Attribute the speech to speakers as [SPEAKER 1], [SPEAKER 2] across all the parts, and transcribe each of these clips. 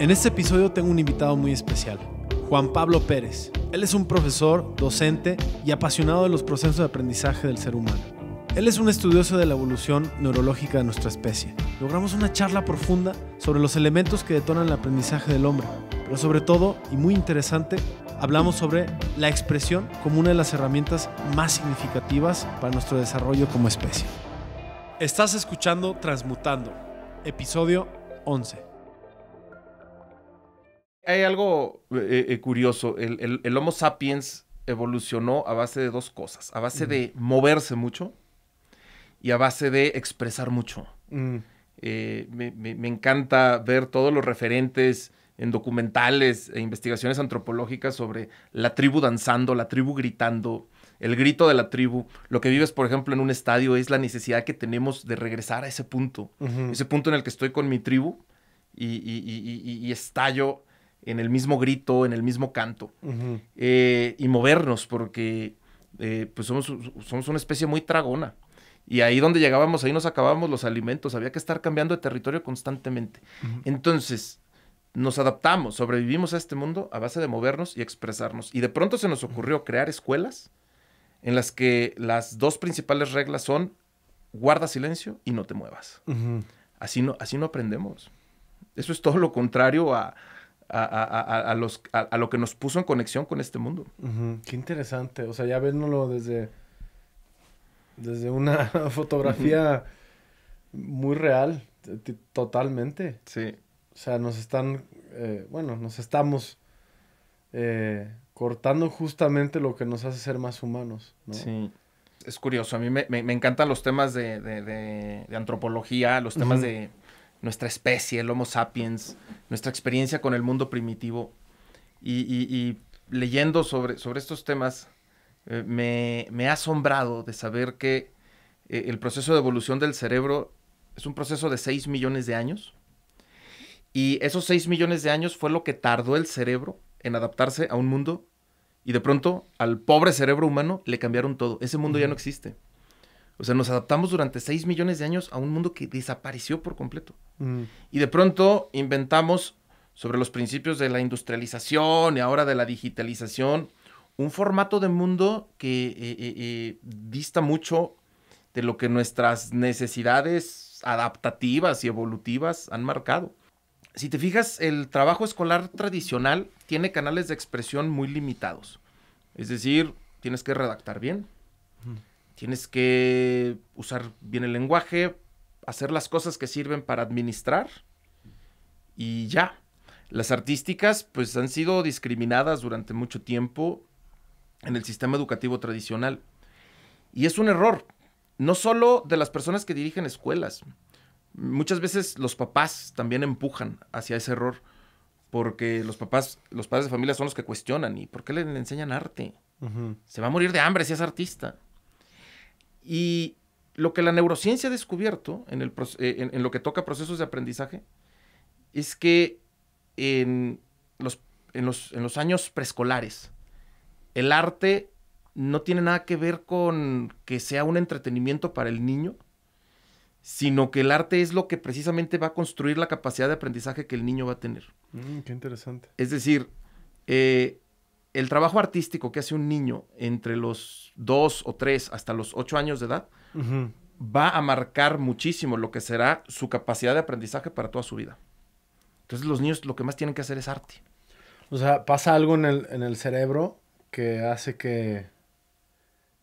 [SPEAKER 1] En este episodio tengo un invitado muy especial, Juan Pablo Pérez. Él es un profesor, docente y apasionado de los procesos de aprendizaje del ser humano. Él es un estudioso de la evolución neurológica de nuestra especie. Logramos una charla profunda sobre los elementos que detonan el aprendizaje del hombre, pero sobre todo, y muy interesante, hablamos sobre la expresión como una de las herramientas más significativas para nuestro desarrollo como especie. Estás escuchando Transmutando, episodio 11.
[SPEAKER 2] Hay algo eh, eh, curioso. El, Homo sapiens evolucionó a base de dos cosas. A base de moverse mucho y a base de expresar mucho. Mm. Eh, me, encanta ver todos los referentes en documentales e investigaciones antropológicas sobre la tribu danzando, la tribu gritando, el grito de la tribu. Lo que vives, por ejemplo, en un estadio es la necesidad que tenemos de regresar a ese punto, ese punto en el que estoy con mi tribu y estallo en el mismo grito, en el mismo canto, eh, y movernos, porque eh, pues somos, somos una especie muy tragona. Y ahí donde llegábamos, ahí nos acabábamos los alimentos, había que estar cambiando de territorio constantemente. Entonces, nos adaptamos, sobrevivimos a este mundo a base de movernos y expresarnos. Y de pronto se nos ocurrió crear escuelas en las que las dos principales reglas son guarda silencio y no te muevas. así, no, así no aprendemos. Eso es todo lo contrario a, a, los, a, lo que nos puso en conexión con
[SPEAKER 1] este mundo. Qué interesante. O sea, ya vernoslo desde, desde una fotografía muy real, totalmente. Sí. O sea, nos están, eh, bueno, nos estamos eh, cortando justamente lo que nos hace ser más humanos. Sí. Es curioso, a mí me,
[SPEAKER 2] encantan los temas de, de, de, antropología, los temas de nuestra especie, el Homo sapiens, nuestra experiencia con el mundo primitivo. Y, leyendo sobre, sobre, estos temas, eh, me, me, ha asombrado de saber que eh, el proceso de evolución del cerebro es un proceso de 6 millones de años. Y esos 6 millones de años fue lo que tardó el cerebro en adaptarse a un mundo. Y de pronto al pobre cerebro humano le cambiaron todo. Ese mundo ya no existe. O sea, nos adaptamos durante 6 millones de años a un mundo que desapareció por completo. Mm. Y de pronto inventamos sobre los principios de la industrialización y ahora de la digitalización un formato de mundo que eh, eh, eh, dista mucho de lo que nuestras necesidades adaptativas y evolutivas han marcado. Si te fijas, el trabajo escolar tradicional tiene canales de expresión muy limitados. Es decir, tienes que redactar bien. Mm. Tienes que usar bien el lenguaje, hacer las cosas que sirven para administrar y ya. Las artísticas pues han sido discriminadas durante mucho tiempo en el sistema educativo tradicional. Y es un error, no solo de las personas que dirigen escuelas. Muchas veces los papás también empujan hacia ese error, porque los papás, los padres de familia son los que cuestionan, ¿y por qué le enseñan arte? Se va a morir de hambre si es artista. Y lo que la neurociencia ha descubierto eh, en, lo que toca procesos de aprendizaje es que en los, en los, años preescolares el arte no tiene nada que ver con que sea un entretenimiento para el niño, sino que el arte es lo que precisamente va a construir la capacidad de aprendizaje que el niño va a tener.
[SPEAKER 1] Mm, qué interesante.
[SPEAKER 2] Es decir, eh, el trabajo artístico que hace un niño entre los 2 o 3 hasta los 8 años de edad
[SPEAKER 1] va
[SPEAKER 2] a marcar muchísimo lo que será su capacidad de aprendizaje para toda su vida.
[SPEAKER 1] Entonces los niños lo que más tienen que hacer es arte. O sea, pasa algo en el, en el cerebro que hace que,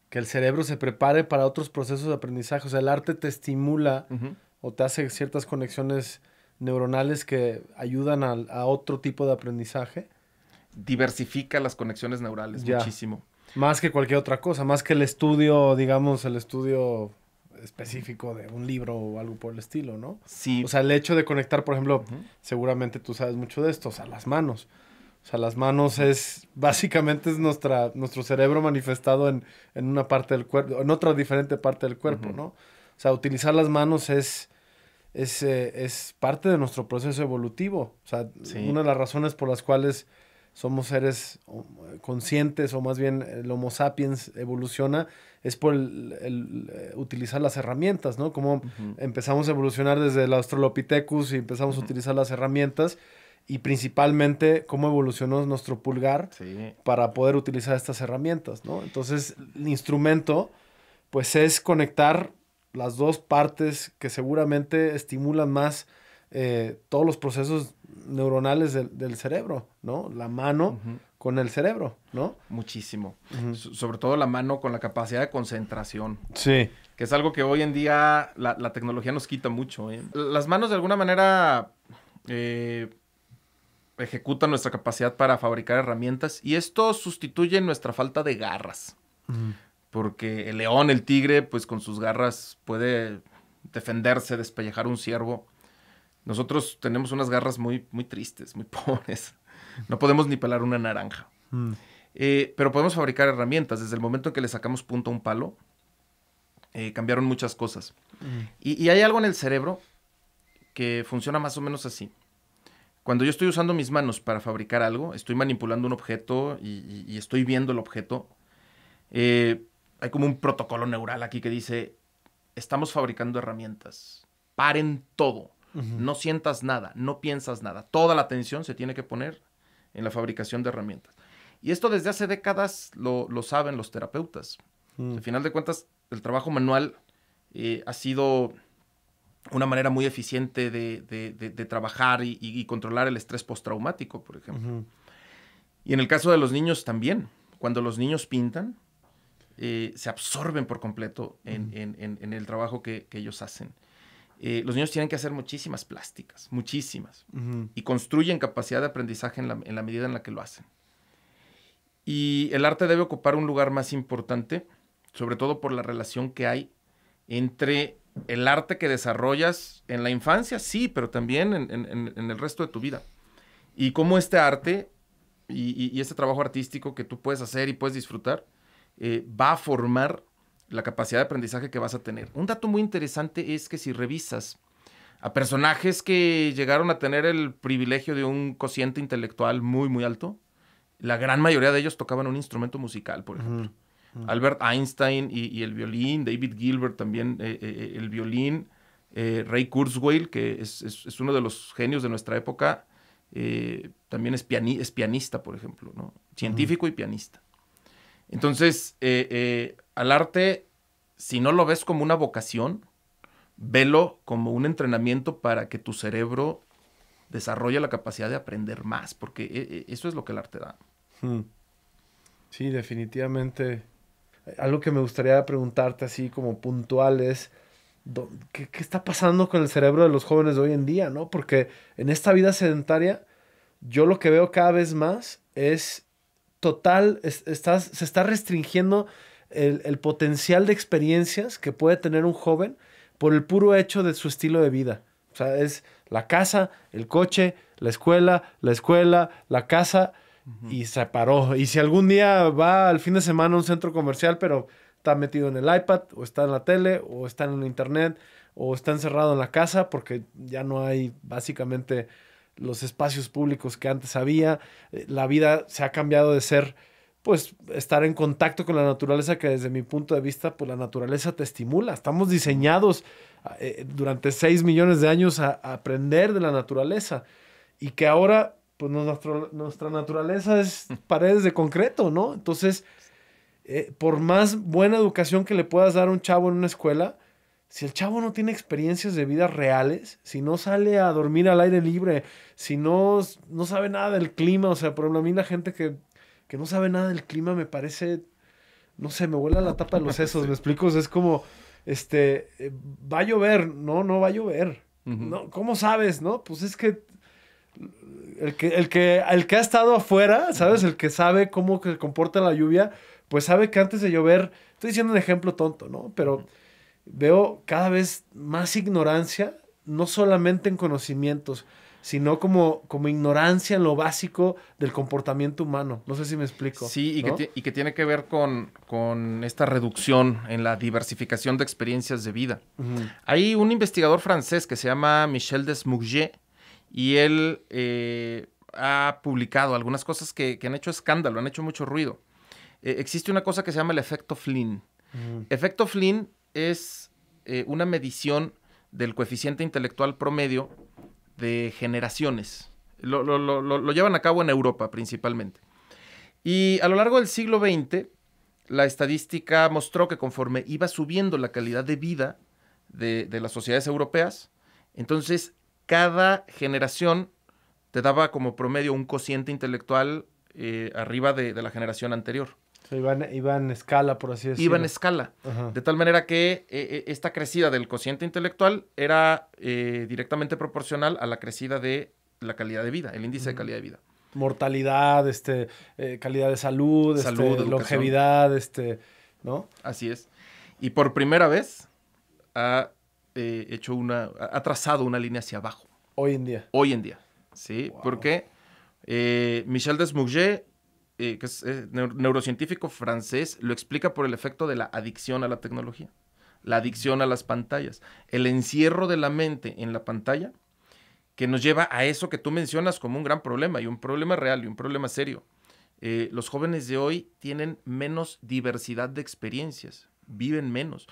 [SPEAKER 1] que el cerebro se prepare para otros procesos de aprendizaje. O sea, el arte te estimula o te hace ciertas conexiones neuronales que ayudan a otro tipo de aprendizaje
[SPEAKER 2] diversifica las conexiones neurales muchísimo.
[SPEAKER 1] Más que cualquier otra cosa, más que el estudio, digamos, el estudio específico de un libro o algo por el estilo, ¿no? Sí. O sea, el hecho de conectar, por ejemplo, seguramente tú sabes mucho de esto, o sea, las manos. O sea, las manos es, básicamente es nuestra, nuestro cerebro manifestado en, una parte del cuerpo, en otra diferente parte del cuerpo, ¿no? O sea, utilizar las manos es, es, eh, es parte de nuestro proceso evolutivo. O sea, una de las razones por las cuales somos seres conscientes o más bien el Homo sapiens evoluciona es por el, eh, utilizar las herramientas, ¿no? Como empezamos a evolucionar desde el Australopithecus y empezamos a utilizar las herramientas y principalmente cómo evolucionó nuestro pulgar para poder utilizar estas herramientas, ¿no? Entonces, el instrumento, pues es conectar las dos partes que seguramente estimulan más eh, todos los procesos neuronales del, cerebro, ¿no? La mano con el cerebro, ¿no? Muchísimo.
[SPEAKER 2] sobre todo la mano con la capacidad de concentración. Sí. Que es algo que hoy en día la, tecnología nos quita mucho. ¿eh? Las manos de alguna manera eh, ejecutan nuestra capacidad para fabricar herramientas y esto sustituye nuestra falta de garras. Porque el león, el tigre, pues con sus garras puede defenderse, despellejar un ciervo nosotros tenemos unas garras muy, muy tristes, muy pobres. No podemos ni pelar una naranja. Mm. Eh, pero podemos fabricar herramientas. Desde el momento en que le sacamos punto a un palo, eh, cambiaron muchas cosas. Mm. Y, hay algo en el cerebro que funciona más o menos así. Cuando yo estoy usando mis manos para fabricar algo, estoy manipulando un objeto y, estoy viendo el objeto, eh, hay como un protocolo neural aquí que dice, estamos fabricando herramientas, paren todo, no sientas nada, no piensas nada. Toda la atención se tiene que poner en la fabricación de herramientas. Y esto desde hace décadas lo, saben los terapeutas. Mm. Al final de cuentas, el trabajo manual eh, ha sido una manera muy eficiente de, trabajar y, controlar el estrés postraumático, por ejemplo. Y en el caso de los niños también. Cuando los niños pintan, eh, se absorben por completo mm. en, el trabajo que, que ellos hacen. Eh, los niños tienen que hacer muchísimas plásticas, muchísimas, y construyen capacidad de aprendizaje en la, medida en la que lo hacen. Y el arte debe ocupar un lugar más importante, sobre todo por la relación que hay entre el arte que desarrollas en la infancia, sí, pero también en, el resto de tu vida. Y cómo este arte y, este trabajo artístico que tú puedes hacer y puedes disfrutar eh, va a formar la capacidad de aprendizaje que vas a tener. Un dato muy interesante es que si revisas a personajes que llegaron a tener el privilegio de un cociente intelectual muy, muy alto, la gran mayoría de ellos tocaban un instrumento musical, por ejemplo. Albert Einstein y, el violín, David Gilbert también eh, eh, eh, el violín, Ray Kurzweil, que es, uno de los genios de nuestra época, también es, pianista, por ejemplo, ¿no? científico y pianista. Entonces, al arte, si no lo ves como una vocación, velo como un entrenamiento para que tu cerebro desarrolle la capacidad de aprender más, porque eh, eh, eso es lo que el arte da.
[SPEAKER 1] Hmm. Sí, definitivamente. Algo que me gustaría preguntarte así como puntual es, ¿qué, está pasando con el cerebro de los jóvenes de hoy en día? ¿no? Porque en esta vida sedentaria, yo lo que veo cada vez más es total, se está restringiendo el, potencial de experiencias que puede tener un joven por el puro hecho de su estilo de vida. O sea, es la casa, el coche, la escuela, la escuela, la casa y se paró. Y si algún día va al fin de semana a un centro comercial, pero está metido en el iPad o está en la tele o está en internet o está encerrado en la casa porque ya no hay básicamente los espacios públicos que antes había. Eh, la vida se ha cambiado de ser pues estar en contacto con la naturaleza que desde mi punto de vista, pues la naturaleza te estimula. Estamos diseñados eh, durante 6 millones de años a, aprender de la naturaleza y que ahora, pues nuestra naturaleza es paredes de concreto, ¿no? Entonces, eh, por más buena educación que le puedas dar a un chavo en una escuela, si el chavo no tiene experiencias de vida reales, si no sale a dormir al aire libre, si no, no sabe nada del clima, o sea, por ejemplo, a mí la gente que que no sabe nada del clima, me parece, no sé, me huele a la tapa de los sesos, me explico, es como, este, eh, va a llover, no, no va a llover. No, ¿Cómo sabes, no? Pues es que el que, el que, el que ha estado afuera, ¿sabes? El que sabe cómo se comporta la lluvia, pues sabe que antes de llover, estoy diciendo un ejemplo tonto, ¿no? Pero veo cada vez más ignorancia, no solamente en conocimientos, sino como, como ignorancia en lo básico del comportamiento humano. No sé si me explico. Sí, y,
[SPEAKER 2] que, tiene que ver con, esta reducción en la diversificación de experiencias de vida. Hay un investigador francés que se llama Michel Desmouges y él eh, ha publicado algunas cosas que, han hecho escándalo, han hecho mucho ruido. Eh, existe una cosa que se llama el efecto Flynn. Efecto Flynn es eh, una medición del coeficiente intelectual promedio de generaciones. Lo, lo, lo, lo, llevan a cabo en Europa principalmente. Y a lo largo del siglo XX, la estadística mostró que conforme iba subiendo la calidad de vida de, las sociedades europeas, entonces cada generación te daba como promedio un cociente intelectual eh, arriba de la generación
[SPEAKER 1] anterior. Iba en escala, por así decirlo. Iban en escala. De
[SPEAKER 2] tal manera que eh, eh, esta crecida del cociente intelectual era eh, directamente proporcional a la crecida de la calidad de vida, el índice de calidad de vida.
[SPEAKER 1] Mortalidad, este, calidad de salud, este, salud longevidad, este, ¿no?
[SPEAKER 2] Así es. Y por primera vez ha hecho una, ha trazado una línea hacia abajo. Hoy en día. Hoy en día, sí, porque Michel Desmouget eh, que es eh, neurocientífico francés, lo explica por el efecto de la adicción a la tecnología, la adicción a las pantallas, el encierro de la mente en la pantalla que nos lleva a eso que tú mencionas como un gran problema y un problema real y un problema serio. Eh, los jóvenes de hoy tienen menos diversidad de experiencias, viven menos.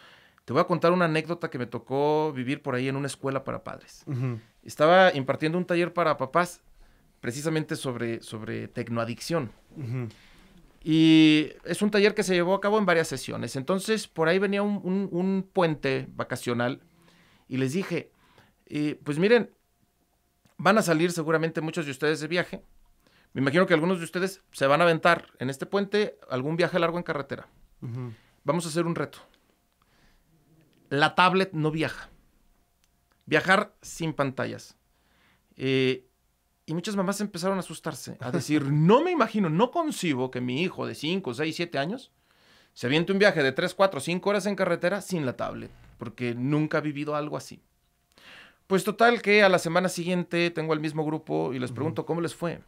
[SPEAKER 2] Te voy a contar una anécdota que me tocó vivir por ahí en una escuela para padres. Estaba impartiendo un taller para papás precisamente sobre, sobre tecnoadicción. Y es un taller que se llevó a cabo en varias sesiones. Entonces, por ahí venía un, puente vacacional y les dije, pues miren, van a salir seguramente muchos de ustedes de viaje. Me imagino que algunos de ustedes se van a aventar en este puente algún viaje largo en carretera. Vamos a hacer un reto. La tablet no viaja. Viajar sin pantallas. Eh, y muchas mamás empezaron a asustarse, a decir, no me imagino, no concibo que mi hijo de 5, 6, 7 años se aviente un viaje de 3, 4, 5 horas en carretera sin la tablet, porque nunca ha vivido algo así. Pues total que a la semana siguiente tengo al mismo grupo y les pregunto cómo les fue.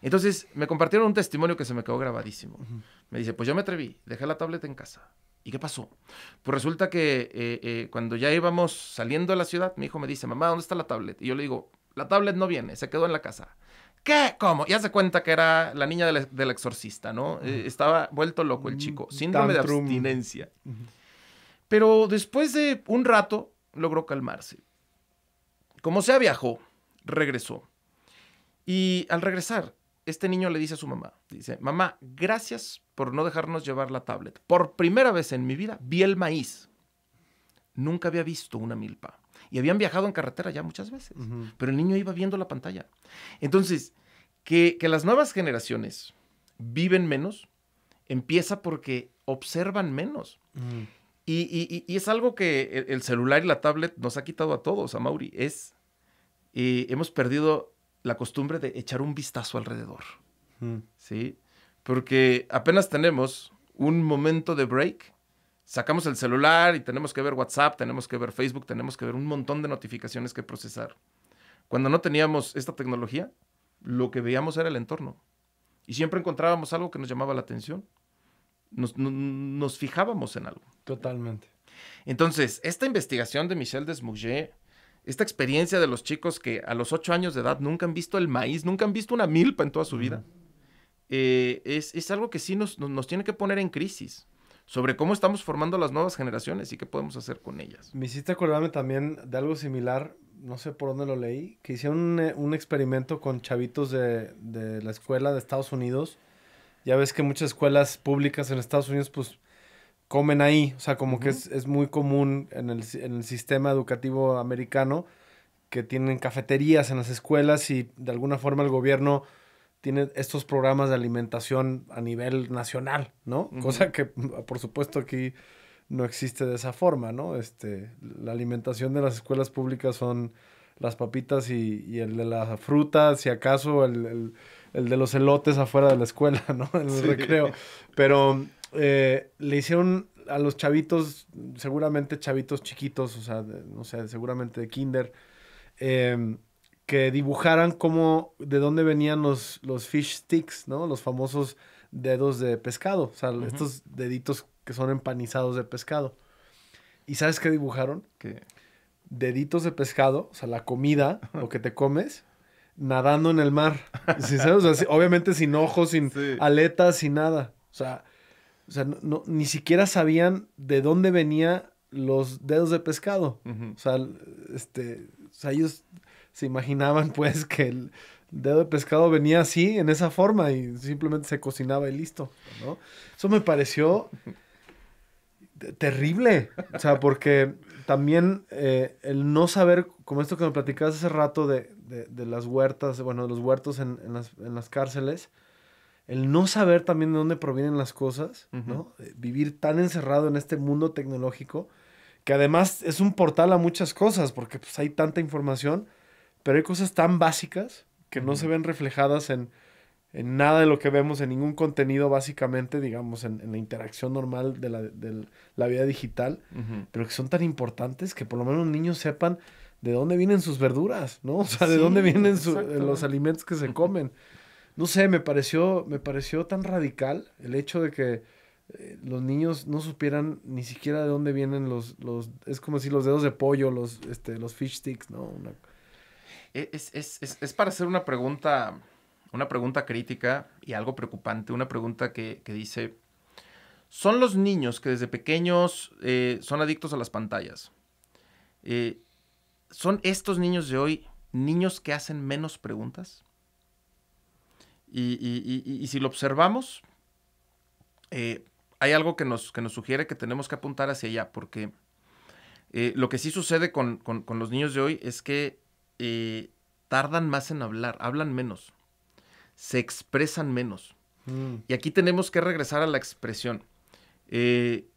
[SPEAKER 2] Entonces me compartieron un testimonio que se me quedó grabadísimo. Me dice, pues yo me atreví, dejé la tablet en casa. ¿Y qué pasó? Pues resulta que eh, eh, cuando ya íbamos saliendo a la ciudad, mi hijo me dice, mamá, ¿dónde está la tablet? Y yo le digo, la tablet no viene, se quedó en la casa. ¿Qué? ¿Cómo? Ya se cuenta que era la niña del, exorcista, ¿no? Eh, estaba vuelto loco el chico. Mm, Síndrome de abstinencia. Pero después de un rato logró calmarse. Como sea, viajó, regresó. Y al regresar, este niño le dice a su mamá, dice, mamá, gracias por no dejarnos llevar la tablet. Por primera vez en mi vida vi el maíz. Nunca había visto una milpa y habían viajado en carretera ya muchas veces, pero el niño iba viendo la pantalla. Entonces, que, las nuevas generaciones viven menos, empieza porque observan menos. y, es algo que el, celular y la tablet nos ha quitado a todos, a Mauri. Es, y eh, hemos perdido la costumbre de echar un vistazo alrededor. ¿Sí? Porque apenas tenemos un momento de break sacamos el celular y tenemos que ver WhatsApp, tenemos que ver Facebook, tenemos que ver un montón de notificaciones que procesar. Cuando no teníamos esta tecnología, lo que veíamos era el entorno. Y siempre encontrábamos algo que nos llamaba la atención. Nos, fijábamos en algo. Totalmente. Entonces, esta investigación de Michel Desmouget, esta experiencia de los chicos que a los ocho años de edad nunca han visto el maíz, nunca han visto una milpa en toda su vida, eh, es, algo que sí nos tiene que poner en crisis sobre cómo estamos formando las nuevas generaciones y qué podemos hacer con ellas.
[SPEAKER 1] Me hiciste acordarme también de algo similar, no sé por dónde lo leí, que hicieron un, eh, experimento con chavitos de, la escuela de Estados Unidos. Ya ves que muchas escuelas públicas en Estados Unidos pues comen ahí, o sea, como que es, muy común en el, en el sistema educativo americano que tienen cafeterías en las escuelas y de alguna forma el gobierno tiene estos programas de alimentación a nivel nacional, ¿no? Cosa que, por supuesto, aquí no existe de esa forma, ¿no? Este, la alimentación de las escuelas públicas son las papitas y, el de las frutas, si acaso el, de los elotes afuera de la escuela, ¿no? En el recreo. Pero eh, le hicieron a los chavitos, seguramente chavitos chiquitos, o sea, no sé, seguramente de kinder, eh, que dibujaran cómo, de dónde venían los, los fish sticks, ¿no? Los famosos dedos de pescado, o sea, estos deditos que son empanizados de pescado. ¿Y sabes qué dibujaron? Que Deditos de pescado, o sea, la comida, lo que te comes, nadando en el mar. obviamente sin ojos, sin aletas, sin nada. O sea, o sea ni siquiera sabían de dónde venían los dedos de pescado. este, o sea, ellos se imaginaban pues que el dedo de pescado venía así, en esa forma, y simplemente se cocinaba y listo, ¿no? Eso me pareció terrible, o sea, porque también eh, el no saber, como esto que me platicabas hace rato de, las huertas, bueno, de los huertos en, las, cárceles, el no saber también de dónde provienen las cosas, ¿no? Eh, vivir tan encerrado en este mundo tecnológico, que además es un portal a muchas cosas, porque pues hay tanta información, pero hay cosas tan básicas que no se ven reflejadas en, nada de lo que vemos, en ningún contenido básicamente, digamos, en, en la interacción normal de la, de la vida digital, pero que son tan importantes que por lo menos los niños sepan de dónde vienen sus verduras, ¿no? O sea, de dónde vienen los alimentos que se comen. No sé, me pareció, me pareció tan radical el hecho de que eh, los niños no supieran ni siquiera de dónde vienen los, los, es como si los dedos de pollo, los, este, los fish sticks, ¿no? Una,
[SPEAKER 2] e, es, para hacer una pregunta, una pregunta crítica y algo preocupante, una pregunta que, dice, ¿son los niños que desde pequeños eh, son adictos a las pantallas? Eh, ¿Son estos niños de hoy niños que hacen menos preguntas? Y, si lo observamos, eh, hay algo que nos, que nos sugiere que tenemos que apuntar hacia allá, porque lo que sí sucede con los niños de hoy es que eh, tardan más en hablar, hablan menos, se expresan menos. Mm. Y aquí tenemos que regresar a la expresión. Eh,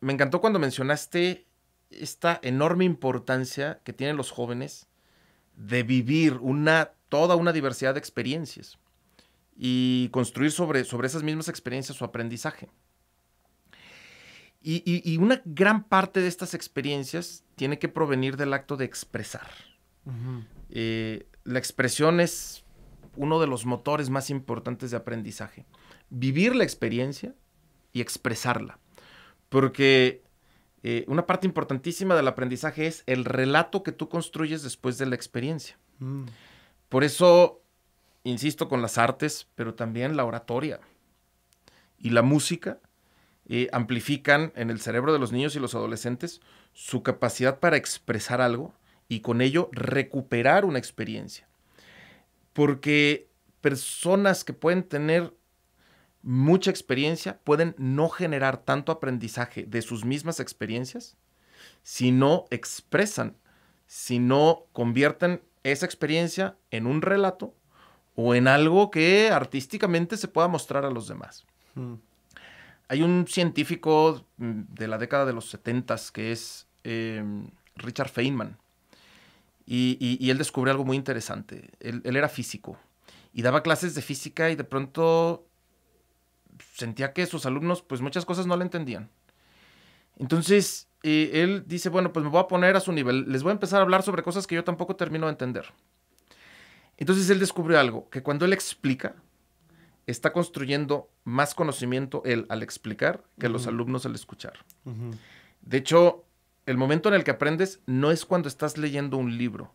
[SPEAKER 2] me encantó cuando mencionaste esta enorme importancia que tienen los jóvenes de vivir una, toda una diversidad de experiencias y construir sobre, sobre esas mismas experiencias su aprendizaje. y, una gran parte de estas experiencias tiene que provenir del acto de expresar. Eh, la expresión es uno de los motores más importantes de aprendizaje. Vivir la experiencia y expresarla. Porque eh, una parte importantísima del aprendizaje es el relato que tú construyes después de la experiencia. Mm. Por eso, insisto, con las artes, pero también la oratoria y la música eh, amplifican en el cerebro de los niños y los adolescentes su capacidad para expresar algo y con ello recuperar una experiencia. Porque personas que pueden tener mucha experiencia pueden no generar tanto aprendizaje de sus mismas experiencias si no expresan, si no convierten esa experiencia en un relato o en algo que artísticamente se pueda mostrar a los demás. Hmm. Hay un científico mm, de la década de los 70 que es em, Richard Feynman, y, él descubrió algo muy interesante. Él, era físico y daba clases de física y de pronto sentía que sus alumnos pues muchas cosas no le entendían. Entonces eh, él dice, bueno, pues me voy a poner a su nivel, les voy a empezar a hablar sobre cosas que yo tampoco termino de entender. Entonces él descubrió algo, que cuando él explica, está construyendo más conocimiento él al explicar que los alumnos al escuchar. De hecho, el momento en el que aprendes no es cuando estás leyendo un libro,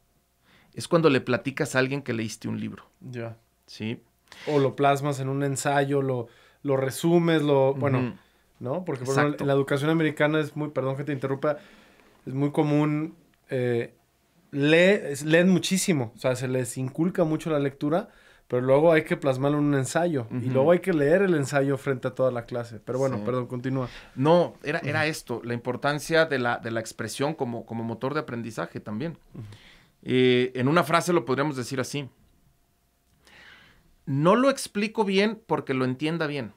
[SPEAKER 2] es cuando le platicas a alguien que leíste un libro.
[SPEAKER 1] Ya. Sí. O lo plasmas en un ensayo, lo, resumes, lo. Bueno, ¿no? Porque por ejemplo, en la educación americana es muy, perdón que te interrumpa, es muy común. Eh, leen muchísimo, o sea, se les inculca mucho la lectura pero luego hay que plasmarlo en un ensayo y luego hay que leer el ensayo frente a toda la clase. Pero bueno, perdón, continúa. No,
[SPEAKER 2] era, era esto, la importancia de la, de la expresión como, como motor de aprendizaje también. Eh, en una frase lo podríamos decir así. No lo explico bien porque lo entienda bien.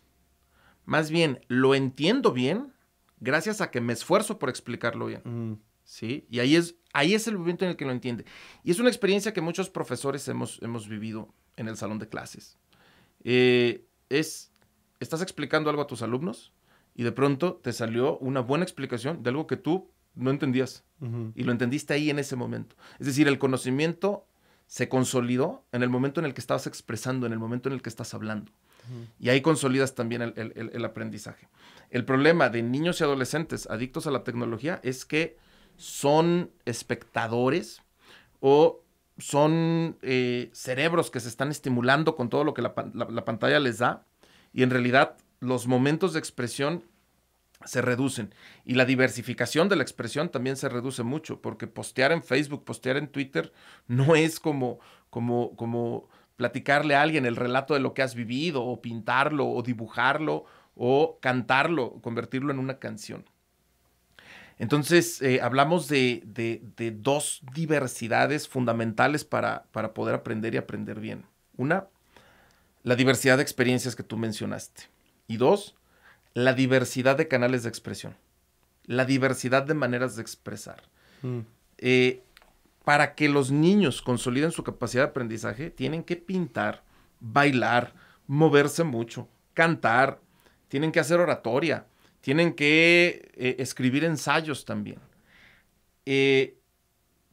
[SPEAKER 2] Más bien, lo entiendo bien gracias a que me esfuerzo por explicarlo bien. ¿Sí? Y ahí es, ahí es el momento en el que lo entiende. Y es una experiencia que muchos profesores hemos, hemos vivido en el salón de clases. Eh, es, estás explicando algo a tus alumnos y de pronto te salió una buena explicación de algo que tú no entendías y lo entendiste ahí en ese momento. Es decir, el conocimiento se consolidó en el momento en el que estabas expresando, en el momento en el que estás hablando. Y ahí consolidas también el, aprendizaje. El problema de niños y adolescentes adictos a la tecnología es que son espectadores o son eh, cerebros que se están estimulando con todo lo que la, pantalla les da y en realidad los momentos de expresión se reducen y la diversificación de la expresión también se reduce mucho porque postear en Facebook, postear en Twitter no es como, como, como platicarle a alguien el relato de lo que has vivido o pintarlo o dibujarlo o cantarlo, convertirlo en una canción. Entonces, eh, hablamos de, dos diversidades fundamentales para, poder aprender y aprender bien. Una, la diversidad de experiencias que tú mencionaste. Y dos, la diversidad de canales de expresión. La diversidad de maneras de expresar. Mm. Eh, para que los niños consoliden su capacidad de aprendizaje, tienen que pintar, bailar, moverse mucho, cantar, tienen que hacer oratoria, tienen que eh, escribir ensayos también, eh,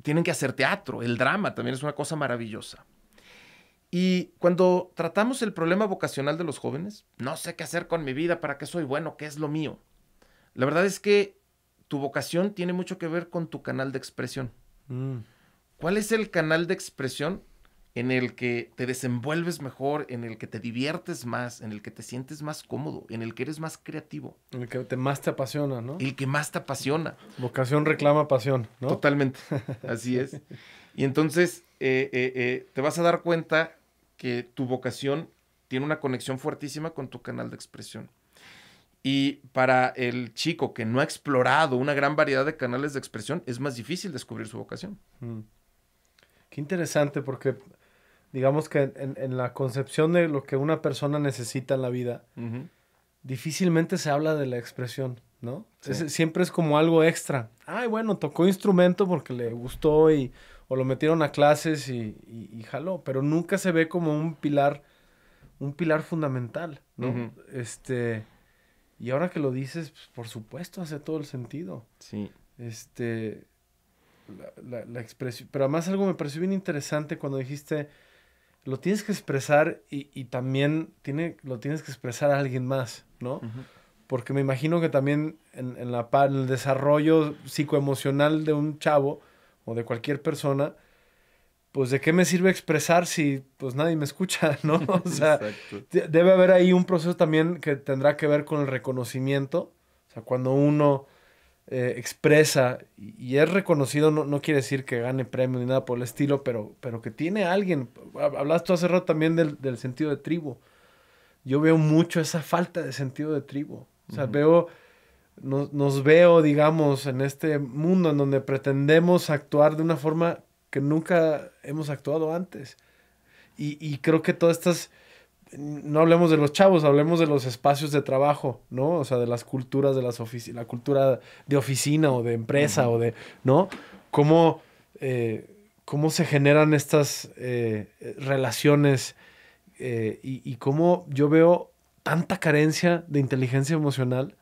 [SPEAKER 2] tienen que hacer teatro, el drama también es una cosa maravillosa. Y cuando tratamos el problema vocacional de los jóvenes, no sé qué hacer con mi vida, para qué soy bueno, qué es lo mío. La verdad es que tu vocación tiene mucho que ver con tu canal de expresión. Mm. ¿Cuál es el canal de expresión en el que te desenvuelves mejor, en el que te diviertes más, en el que te sientes más cómodo, en el que eres más creativo. En el que más te apasiona, ¿no? El que más te apasiona.
[SPEAKER 1] Vocación reclama pasión,
[SPEAKER 2] ¿no? Totalmente, así es. Y entonces eh, eh, eh, te vas a dar cuenta que tu vocación tiene una conexión fuertísima con tu canal de expresión. Y para el chico que no ha explorado una gran variedad de canales de expresión, es más difícil descubrir su vocación.
[SPEAKER 1] Mm. Qué interesante porque digamos que en, la concepción de lo que una persona necesita en la vida, difícilmente se habla de la expresión, ¿no? siempre es como algo extra. Ay, bueno, tocó instrumento porque le gustó y, o lo metieron a clases y, y, jaló, pero nunca se ve como un pilar, un pilar fundamental, ¿no? Este, y ahora que lo dices, pues, por supuesto, hace todo el sentido. Sí. Este, la expresión, pero además algo me pareció bien interesante cuando dijiste, lo tienes que expresar y, y también tiene, lo tienes que expresar a alguien más, ¿no? Porque me imagino que también en, en la, en el desarrollo psicoemocional de un chavo o de cualquier persona, pues de qué me sirve expresar si pues nadie me escucha, ¿no? O sea, debe haber ahí un proceso también que tendrá que ver con el reconocimiento, o sea, cuando uno eh, expresa y es reconocido, no, quiere decir que gane premio ni nada por el estilo, pero, pero que tiene alguien. Hablaste tú hace rato también del, sentido de tribu. Yo veo mucho esa falta de sentido de tribu. O sea, veo, nos veo, digamos, en este mundo en donde pretendemos actuar de una forma que nunca hemos actuado antes. Y, y creo que todas estas no hablemos de los chavos, hablemos de los espacios de trabajo, ¿no? O sea, de las culturas de las la cultura de oficina o de empresa o de, ¿no? ¿Cómo, eh, cómo se generan estas eh, relaciones eh, y, y, cómo yo veo tanta carencia de inteligencia emocional,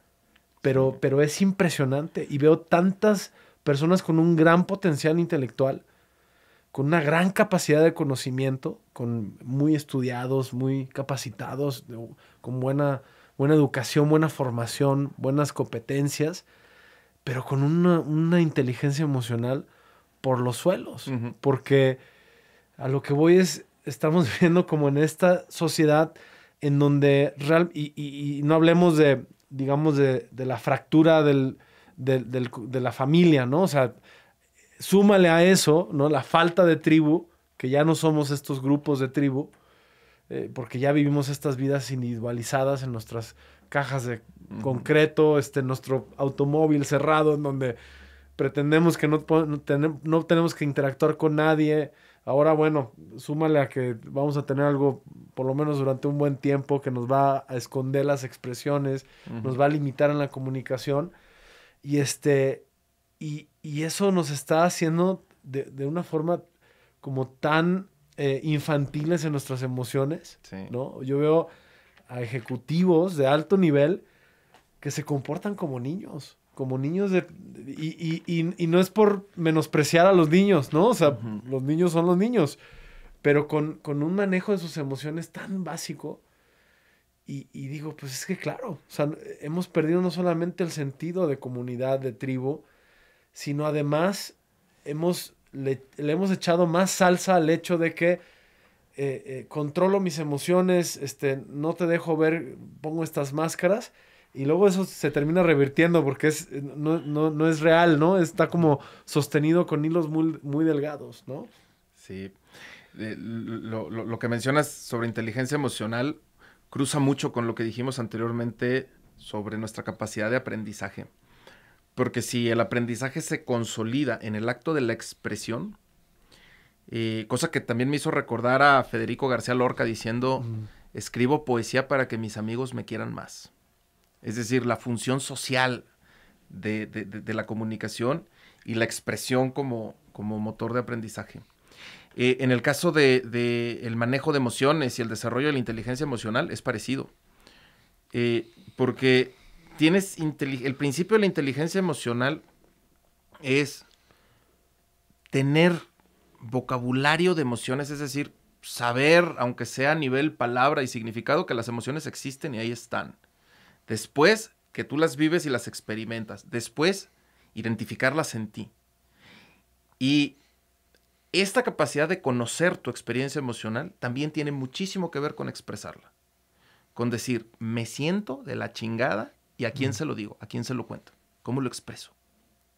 [SPEAKER 1] pero, pero es impresionante y veo tantas personas con un gran potencial intelectual con una gran capacidad de conocimiento, con muy estudiados, muy capacitados, con buena, buena educación, buena formación, buenas competencias, pero con una, inteligencia emocional por los suelos, porque a lo que voy es, estamos viviendo como en esta sociedad en donde real, y, no hablemos de, digamos, de, la fractura del, de la familia, ¿no? O sea, súmale a eso, ¿no? La falta de tribu, que ya no somos estos grupos de tribu, eh, porque ya vivimos estas vidas individualizadas en nuestras cajas de concreto, este, nuestro automóvil cerrado, en donde pretendemos que no, tenemos que interactuar con nadie. Ahora, bueno, súmale a que vamos a tener algo, por lo menos durante un buen tiempo, que nos va a esconder las expresiones, nos va a limitar en la comunicación. Y este, y, y eso nos está haciendo de, una forma como tan eh, infantiles en nuestras emociones, ¿no? Yo veo a ejecutivos de alto nivel que se comportan como niños, como niños de... Y, no es por menospreciar a los niños, ¿no? O sea, los niños son los niños, pero con, un manejo de sus emociones tan básico. Y, digo, pues es que claro, o sea, hemos perdido no solamente el sentido de comunidad, de tribu, sino además le, hemos echado más salsa al hecho de que eh, eh, controlo mis emociones, este, no te dejo ver, pongo estas máscaras. Y luego eso se termina revirtiendo porque no, es real, ¿no? Está como sostenido con hilos muy, delgados, ¿no?
[SPEAKER 2] Sí. Eh, lo, que mencionas sobre inteligencia emocional cruza mucho con lo que dijimos anteriormente sobre nuestra capacidad de aprendizaje. Porque si el aprendizaje se consolida en el acto de la expresión, eh, cosa que también me hizo recordar a Federico García Lorca diciendo, escribo poesía para que mis amigos me quieran más. Es decir, la función social de, la comunicación y la expresión como, motor de aprendizaje. Eh, en el caso del de, el manejo de emociones y el desarrollo de la inteligencia emocional es parecido. Eh, porque el principio de la inteligencia emocional es tener vocabulario de emociones, es decir, saber, aunque sea a nivel palabra y significado, que las emociones existen y ahí están. Después, que tú las vives y las experimentas. Después, identificarlas en ti. Y esta capacidad de conocer tu experiencia emocional también tiene muchísimo que ver con expresarla. Con decir, me siento de la chingada ¿Y a quién se lo digo? ¿A quién se lo cuento? ¿Cómo lo expreso?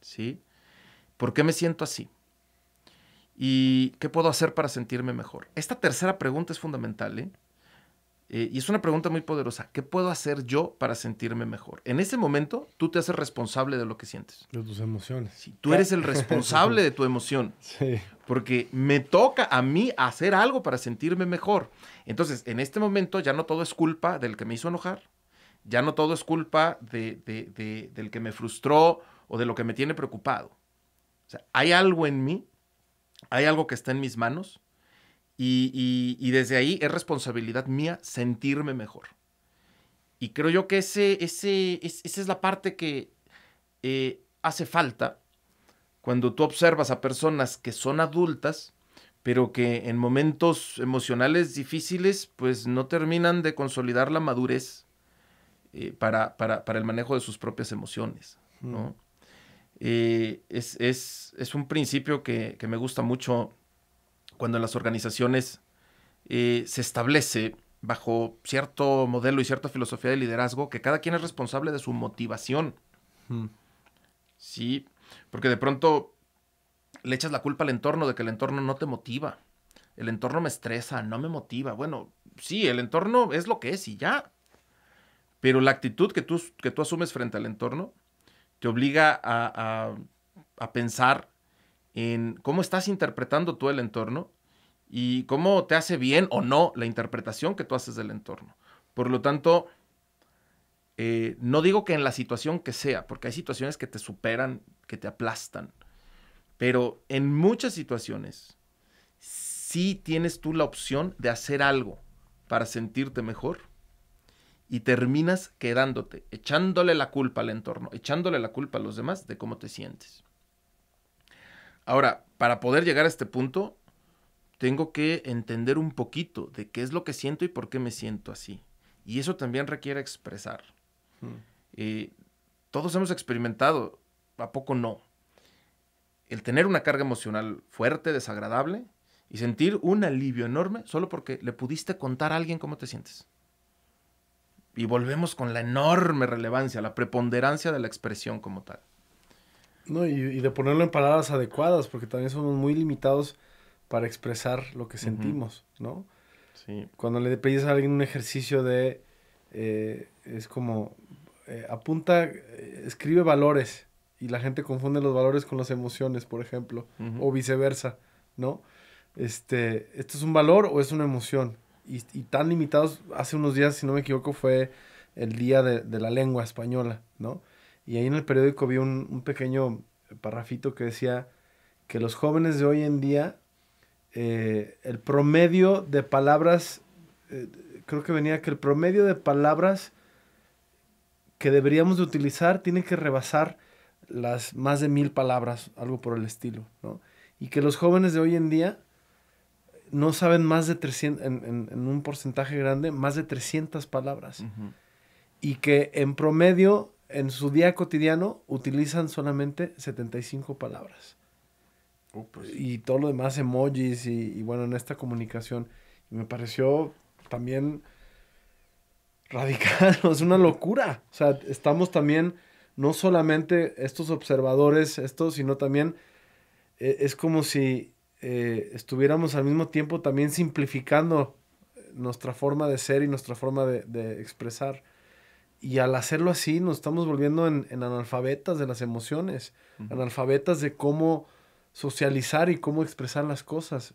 [SPEAKER 2] ¿Sí? ¿Por qué me siento así? ¿Y qué puedo hacer para sentirme mejor? Esta tercera pregunta es fundamental, ¿eh? eh y es una pregunta muy poderosa. ¿Qué puedo hacer yo para sentirme mejor? En ese momento, tú te haces responsable de lo que sientes.
[SPEAKER 1] De tus emociones. tú eres el responsable
[SPEAKER 2] de tu emoción. Sí. Porque me toca a mí hacer algo para sentirme mejor. Entonces, en este momento ya no todo es culpa del que me hizo enojar, ya no todo es culpa de, del que me frustró o de lo que me tiene preocupado. hay algo en mí, hay algo que está en mis manos y, desde ahí es responsabilidad mía sentirme mejor. Y creo yo que ese, esa es la parte que eh, hace falta cuando tú observas a personas que son adultas, pero que en momentos emocionales difíciles, pues no terminan de consolidar la madurez eh, para, el manejo de sus propias emociones, ¿no? Mm. Eh, es, un principio que, me gusta mucho cuando en las organizaciones eh, se establece bajo cierto modelo y cierta filosofía de liderazgo que cada quien es responsable de su motivación. Mm. Sí, porque de pronto le echas la culpa al entorno de que el entorno no te motiva. El entorno me estresa, no me motiva. Bueno, sí, el entorno es lo que es y ya. Pero la actitud que tú, que tú asumes frente al entorno te obliga a, pensar en cómo estás interpretando tú el entorno y cómo te hace bien o no la interpretación que tú haces del entorno. Por lo tanto, eh, no digo que en la situación que sea, porque hay situaciones que te superan, que te aplastan, pero en muchas situaciones sí tienes tú la opción de hacer algo para sentirte mejor y terminas quedándote, echándole la culpa al entorno, echándole la culpa a los demás de cómo te sientes. Ahora, para poder llegar a este punto, tengo que entender un poquito de qué es lo que siento y por qué me siento así. Y eso también requiere expresar. Hmm. Eh, todos hemos experimentado, ¿a poco no? El tener una carga emocional fuerte, desagradable, y sentir un alivio enorme solo porque le pudiste contar a alguien cómo te sientes. Y volvemos con la enorme relevancia, la preponderancia de la expresión como tal.
[SPEAKER 1] No, y, de ponerlo en palabras adecuadas, porque también somos muy limitados para expresar lo que sentimos, ¿no? Sí. Cuando le pides a alguien un ejercicio de, eh, es como, eh, apunta, eh, escribe valores, y la gente confunde los valores con las emociones, por ejemplo, o viceversa, ¿no? Este, ¿esto es un valor o es una emoción? y, tan limitados. Hace unos días, si no me equivoco, fue el Día de, la Lengua Española, ¿no? Y ahí en el periódico vi un, pequeño parrafito que decía que los jóvenes de hoy en día, eh, el promedio de palabras, eh, creo que venía que el promedio de palabras que deberíamos de utilizar tiene que rebasar las más de mil palabras, algo por el estilo, ¿no? Y que los jóvenes de hoy en día no saben más de 300, en, un porcentaje grande, más de 300 palabras. Y que en promedio, en su día cotidiano, utilizan solamente 75 palabras. Uh, pues y todo lo demás, emojis y, bueno, en esta comunicación. me pareció también radical, es una locura. O sea, estamos también, no solamente estos observadores, esto, sino también eh, es como si eh, estuviéramos al mismo tiempo también simplificando eh, nuestra forma de ser y nuestra forma de, de expresar. Y al hacerlo así, nos estamos volviendo en, analfabetas de las emociones, analfabetas de cómo socializar y cómo expresar las cosas.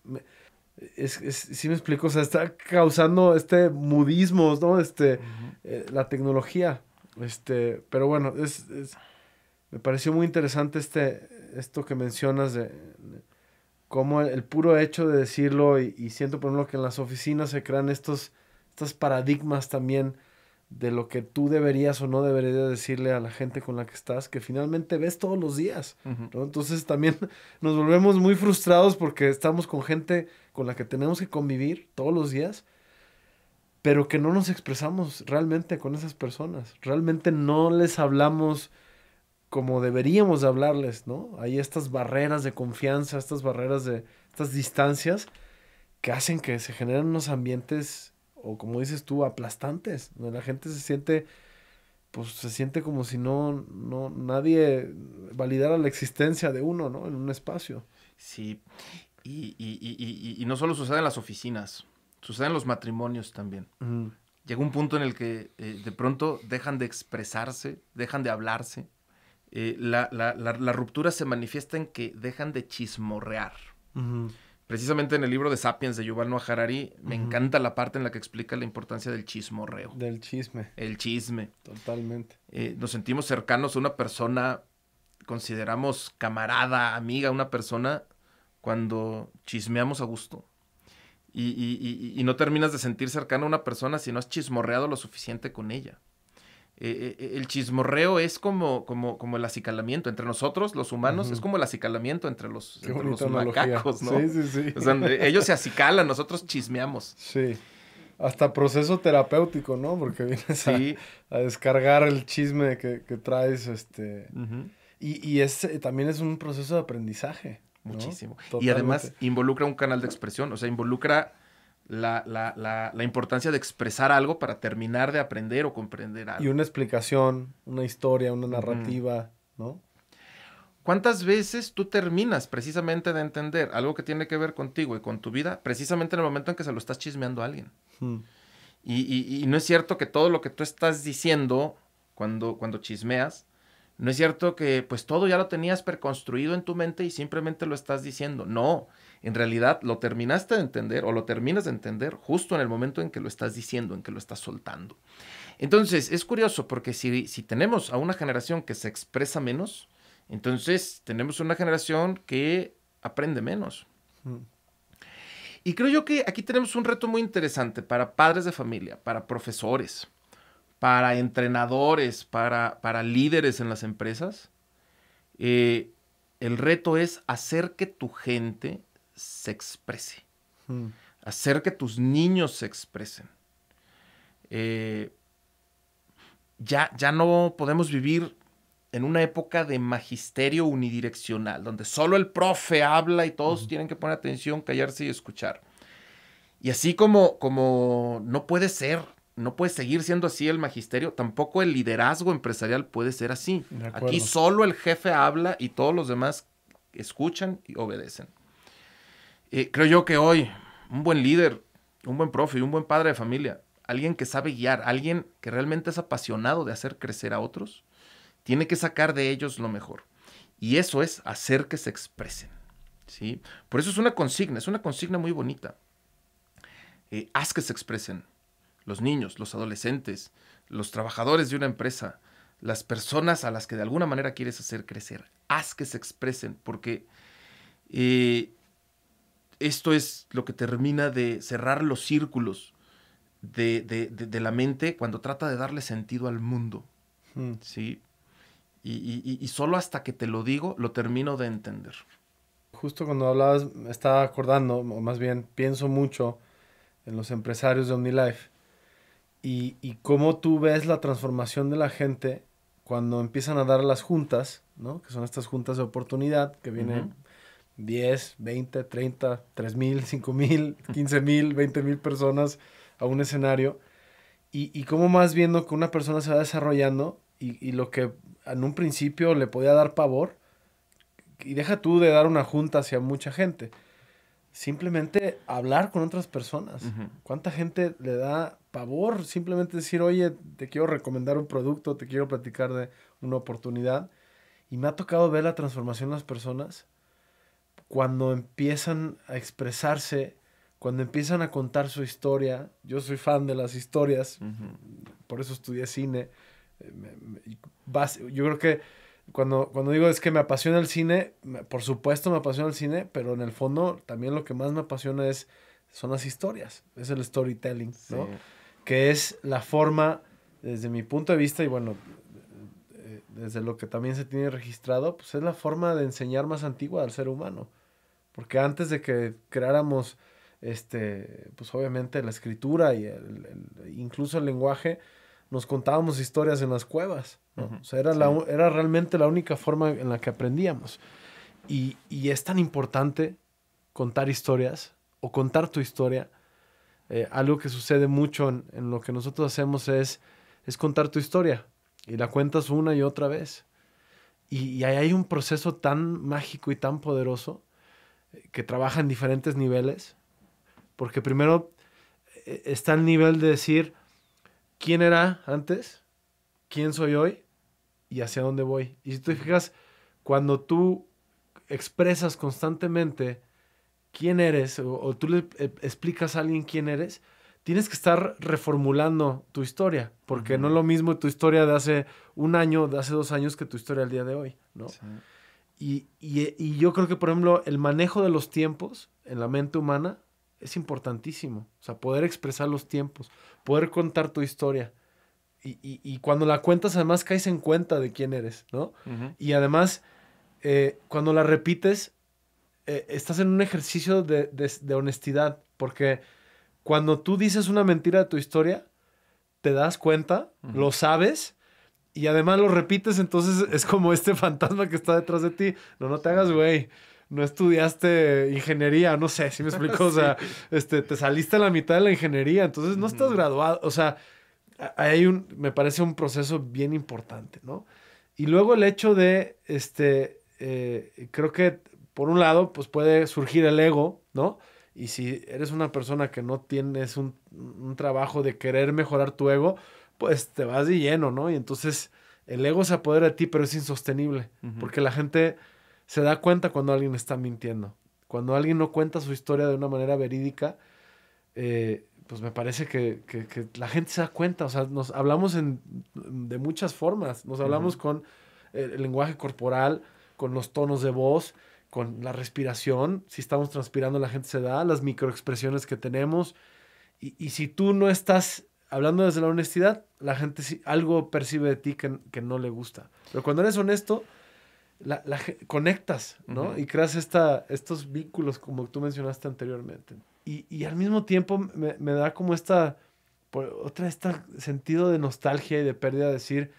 [SPEAKER 1] es, es, sí me explico, o sea, está causando este mudismo, ¿no? Este, eh, la tecnología. Este, pero bueno, es, es, me pareció muy interesante este, esto que mencionas de como el, puro hecho de decirlo y, siento por ejemplo que en las oficinas se crean estos, estos paradigmas también de lo que tú deberías o no deberías decirle a la gente con la que estás, que finalmente ves todos los días. Entonces también nos volvemos muy frustrados porque estamos con gente con la que tenemos que convivir todos los días, pero que no nos expresamos realmente con esas personas, realmente no les hablamos como deberíamos de hablarles, ¿no? Hay estas barreras de confianza, estas barreras de, estas distancias que hacen que se generen unos ambientes, o como dices tú, aplastantes, donde la gente se siente, pues se siente como si no, no, nadie validara la existencia de uno, ¿no? En un espacio.
[SPEAKER 2] Sí, y, no solo sucede en las oficinas, sucede en los matrimonios también. Llega un punto en el que eh, de pronto dejan de expresarse, dejan de hablarse, eh, la, ruptura se manifiesta en que dejan de chismorrear. Precisamente en el libro de Sapiens de Yuval Noah Harari, me encanta la parte en la que explica la importancia del chismorreo. Del chisme. El chisme. Totalmente. Eh, nos sentimos cercanos a una persona, consideramos camarada, amiga, una persona, cuando chismeamos a gusto. Y, y no terminas de sentir cercano a una persona si no has chismorreado lo suficiente con ella. Eh, eh, el chismorreo es como, como, como el acicalamiento entre nosotros, los humanos, es como el acicalamiento entre los,
[SPEAKER 1] entre macacos, ¿no? O sea, ellos
[SPEAKER 2] se acicalan, nosotros chismeamos.
[SPEAKER 1] Sí. Hasta proceso terapéutico, ¿no? Porque vienes a, descargar el chisme que, traes, este. Y, y es, también es un proceso de aprendizaje. Muchísimo. Y además
[SPEAKER 2] involucra un canal de expresión, o sea, involucra la, importancia de expresar algo para terminar de aprender o comprender algo. Y
[SPEAKER 1] una explicación, una historia, una narrativa, ¿no? ¿Cuántas veces tú terminas
[SPEAKER 2] precisamente de entender algo que tiene que ver contigo y con tu vida, precisamente en el momento en que se lo estás chismeando a alguien? Hmm. Y, no es cierto que todo lo que tú estás diciendo cuando, cuando chismeas, no es cierto que pues todo ya lo tenías preconstruido en tu mente y simplemente lo estás diciendo. No, en realidad lo terminaste de entender o lo terminas de entender justo en el momento en que lo estás diciendo, en que lo estás soltando. Entonces, es curioso porque si, tenemos a una generación que se expresa menos, entonces tenemos una generación que aprende menos. Mm. Y creo yo que aquí tenemos un reto muy interesante para padres de familia, para profesores, para entrenadores, para, para líderes en las empresas. Eh, el reto es hacer que tu gente se exprese. Hmm. Hacer que tus niños se expresen. Eh, ya, ya no podemos vivir en una época de magisterio unidireccional, donde solo el profe habla y todos tienen que poner atención, callarse y escuchar. Y así como, como no puede ser, no puede seguir siendo así el magisterio, tampoco el liderazgo empresarial puede ser así. Aquí solo el jefe habla y todos los demás escuchan y obedecen creo yo que hoy un buen líder, un buen profe, un buen padre de familia, alguien que sabe guiar, alguien que realmente es apasionado de hacer crecer a otros, tiene que sacar de ellos lo mejor. Y eso es hacer que se expresen. ¿sí? Por eso es una consigna, es una consigna muy bonita. Eh, haz que se expresen los niños, los adolescentes, los trabajadores de una empresa, las personas a las que de alguna manera quieres hacer crecer. Haz que se expresen, porque eh, esto es lo que termina de cerrar los círculos de, la mente cuando trata de darle sentido al mundo. Hmm. ¿sí? Y, solo hasta que te lo digo lo termino de entender.
[SPEAKER 1] Justo cuando hablabas, me estaba acordando, o más bien pienso mucho en los empresarios de OmniLife y, y cómo tú ves la transformación de la gente cuando empiezan a dar las juntas, ¿no? que son estas juntas de oportunidad que vienen... 10, 20, 30, 3 mil, 5 mil, 15 mil, 20 mil personas a un escenario. Y, y cómo más viendo que una persona se va desarrollando y, lo que en un principio le podía dar pavor, y deja tú de dar una junta hacia mucha gente, simplemente hablar con otras personas. ¿Cuánta gente le da pavor simplemente decir, oye, te quiero recomendar un producto, te quiero platicar de una oportunidad? Y me ha tocado ver la transformación de las personas cuando empiezan a expresarse, cuando empiezan a contar su historia, yo soy fan de las historias, por eso estudié cine, eh, yo creo que cuando, digo es que me apasiona el cine, por supuesto me apasiona el cine, pero en el fondo también lo que más me apasiona es, son las historias, es el storytelling, ¿no? Que es la forma, desde mi punto de vista, y bueno, eh, desde lo que también se tiene registrado, pues es la forma de enseñar más antigua al ser humano. Porque antes de que creáramos, este, pues obviamente la escritura y el, incluso el lenguaje, nos contábamos historias en las cuevas. O sea, era, era realmente la única forma en la que aprendíamos. Y, es tan importante contar historias o contar tu historia. Eh, algo que sucede mucho en, lo que nosotros hacemos es, es contar tu historia y la cuentas una y otra vez. y ahí hay un proceso tan mágico y tan poderoso que trabaja en diferentes niveles, porque primero eh, está el nivel de decir quién era antes, quién soy hoy y hacia dónde voy. Y si tú fijas, cuando tú expresas constantemente quién eres o, tú le eh, explicas a alguien quién eres, tienes que estar reformulando tu historia, porque no es lo mismo tu historia de hace un año, de hace dos años que tu historia al día de hoy, ¿no? Y, yo creo que, por ejemplo, el manejo de los tiempos en la mente humana es importantísimo. O sea, poder expresar los tiempos, poder contar tu historia. Y, cuando la cuentas, además caes en cuenta de quién eres, ¿no? Y además, eh, cuando la repites, eh, estás en un ejercicio de, honestidad. Porque cuando tú dices una mentira de tu historia, te das cuenta, lo sabes, y además lo repites, entonces es como este fantasma que está detrás de ti. No, no te hagas, güey. No estudiaste ingeniería, no sé, si me explico. O sea, este, te saliste a la mitad de la ingeniería, entonces no estás graduado. O sea, hay un, me parece un proceso bien importante, ¿no? Y luego el hecho de, este, eh, creo que por un lado, pues puede surgir el ego, ¿no? Y si eres una persona que no tienes un, un trabajo de querer mejorar tu ego, pues te vas de lleno, ¿no? Y entonces el ego se apodera de ti, pero es insostenible, porque la gente se da cuenta cuando alguien está mintiendo. Cuando alguien no cuenta su historia de una manera verídica, eh, pues me parece que, la gente se da cuenta, o sea, nos hablamos en, de muchas formas, nos hablamos con eh, el, lenguaje corporal, con los tonos de voz, con la respiración, si estamos transpirando la gente se da, las microexpresiones que tenemos, y si tú no estás hablando desde la honestidad, la gente algo percibe de ti que, no le gusta. Pero cuando eres honesto, la, conectas, ¿no? Y creas esta, estos vínculos como tú mencionaste anteriormente. Y, al mismo tiempo me, da como esta, por, otra, este sentido de nostalgia y de pérdida, decir,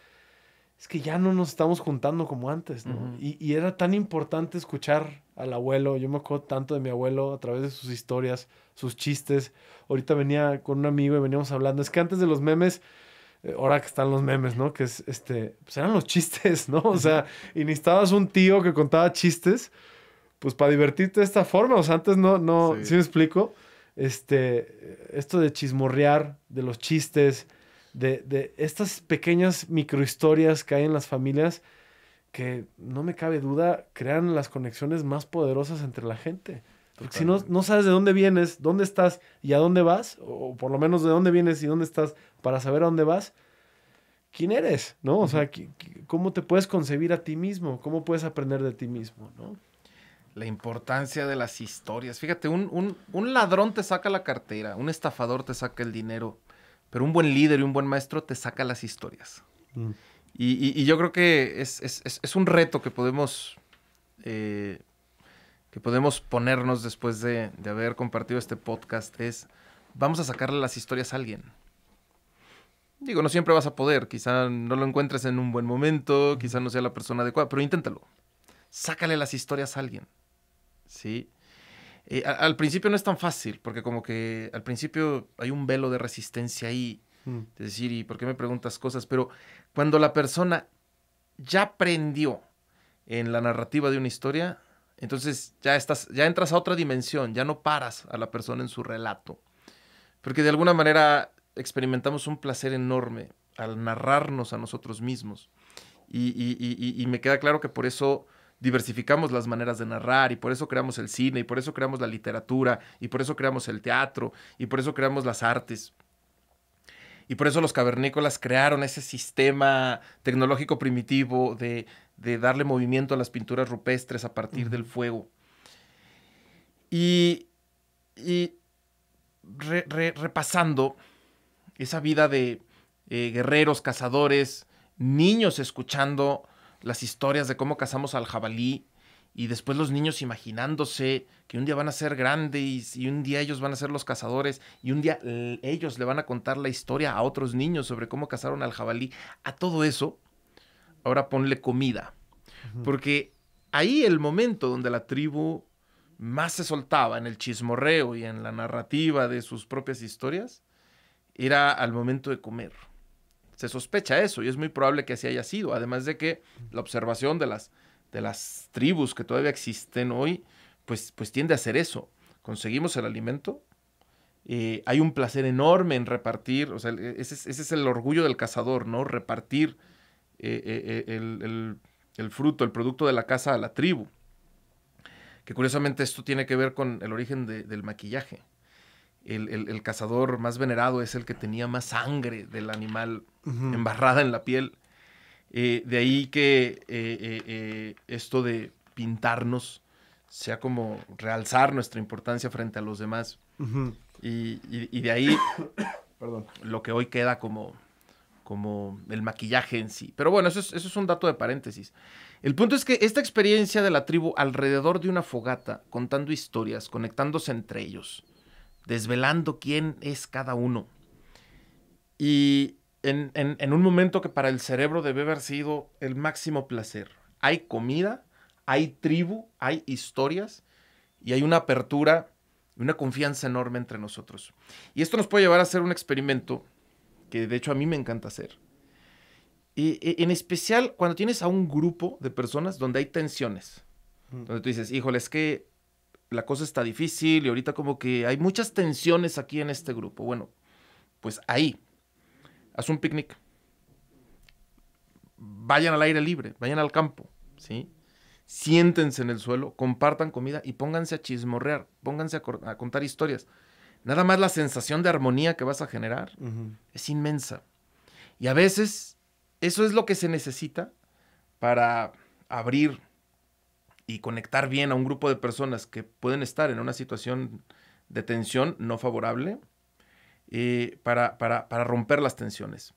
[SPEAKER 1] es que ya no nos estamos juntando como antes, y, y, era tan importante escuchar al abuelo, yo me acuerdo tanto de mi abuelo a través de sus historias, sus chistes. Ahorita venía con un amigo y veníamos hablando. Es que antes de los memes, eh, ahora que están los memes, ¿no? Que es, este, pues eran los chistes, ¿no? O sea, y necesitabas un tío que contaba chistes, pues para divertirte de esta forma. O sea, antes no, no, sí. me explico? Este, esto de chismorrear, de los chistes, de, de estas pequeñas microhistorias que hay en las familias que, no me cabe duda, crean las conexiones más poderosas entre la gente. Porque si no, sabes de dónde vienes, dónde estás y a dónde vas, o por lo menos de dónde vienes y dónde estás para saber a dónde vas, ¿quién eres? ¿No? O sea, ¿cómo te puedes concebir a ti mismo? ¿Cómo puedes aprender de ti mismo? ¿No? La importancia
[SPEAKER 2] de las historias. Fíjate, un, ladrón te saca la cartera, un estafador te saca el dinero, pero un buen líder y un buen maestro te saca las historias. Mm. Y, yo creo que es, un reto que podemos eh, que podemos ponernos después de, haber compartido este podcast es, vamos a sacarle las historias a alguien. Digo, no siempre vas a poder, quizá no lo encuentres en un buen momento, quizá no sea la persona adecuada, pero inténtalo. Sácale las historias a alguien. ¿Sí? Eh, al principio no es tan fácil, porque como que al principio hay un velo de resistencia ahí, mm. Es decir, ¿y por qué me preguntas cosas? Pero cuando la persona ya aprendió en la narrativa de una historia, entonces ya estás, ya entras a otra dimensión, ya no paras a la persona en su relato. Porque de alguna manera experimentamos un placer enorme al narrarnos a nosotros mismos. Y, y, me queda claro que por eso diversificamos las maneras de narrar y por eso creamos el cine y por eso creamos la literatura y por eso creamos el teatro y por eso creamos las artes. Y por eso los cavernícolas crearon ese sistema tecnológico primitivo de, de darle movimiento a las pinturas rupestres a partir del fuego. Y, y repasando esa vida de eh, guerreros, cazadores, niños escuchando las historias de cómo cazamos al jabalí y después los niños imaginándose que un día van a ser grandes y un día ellos van a ser los cazadores y un día ellos le van a contar la historia a otros niños sobre cómo cazaron al jabalí. A todo eso ahora ponle comida. Porque ahí el momento donde la tribu más se soltaba en el chismorreo y en la narrativa de sus propias historias era al momento de comer. Se sospecha eso y es muy probable que así haya sido, además de que la observación de las, de las tribus que todavía existen hoy, pues, pues tiende a hacer eso. Conseguimos el alimento, eh, hay un placer enorme en repartir, o sea, e, ese ese es el orgullo del cazador, ¿no? Repartir eh, eh, eh, el, fruto, el producto de la caza a la tribu. Que curiosamente esto tiene que ver con el origen del maquillaje. El, cazador más venerado es el que tenía más sangre del animal embarrada en la piel. de ahí que esto de pintarnos sea como realzar nuestra importancia frente a los demás. y, de ahí lo que hoy queda como como el maquillaje en sí. Pero bueno, eso es, un dato de paréntesis. El punto es que esta experiencia de la tribu alrededor de una fogata, contando historias, conectándose entre ellos, desvelando quién es cada uno. Y en, en un momento que para el cerebro debe haber sido el máximo placer. Hay comida, hay tribu, hay historias y hay una apertura, una confianza enorme entre nosotros. Y esto nos puede llevar a hacer un experimento que de hecho a mí me encanta hacer. Y, e, en especial cuando tienes a un grupo de personas donde hay tensiones, donde tú dices, híjole, es que la cosa está difícil y ahorita como que hay muchas tensiones aquí en este grupo. Bueno, pues ahí, haz un picnic. Vayan al aire libre, vayan al campo, ¿sí? Siéntense en el suelo, compartan comida y pónganse a chismorrear, pónganse a contar historias. Nada más la sensación de armonía que vas a generar es inmensa. Y a veces eso es lo que se necesita para abrir y conectar bien a un grupo de personas que pueden estar en una situación de tensión no favorable eh, para, para, romper las tensiones.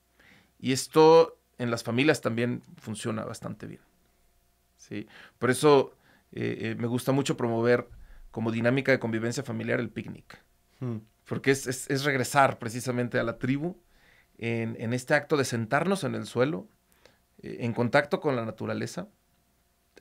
[SPEAKER 2] Y esto en las familias también funciona bastante bien. Por eso eh, eh, me gusta mucho promover como dinámica de convivencia familiar el picnic. Mm. Porque es, es, regresar precisamente a la tribu en, en, este acto de sentarnos en el suelo, eh, en contacto con la naturaleza,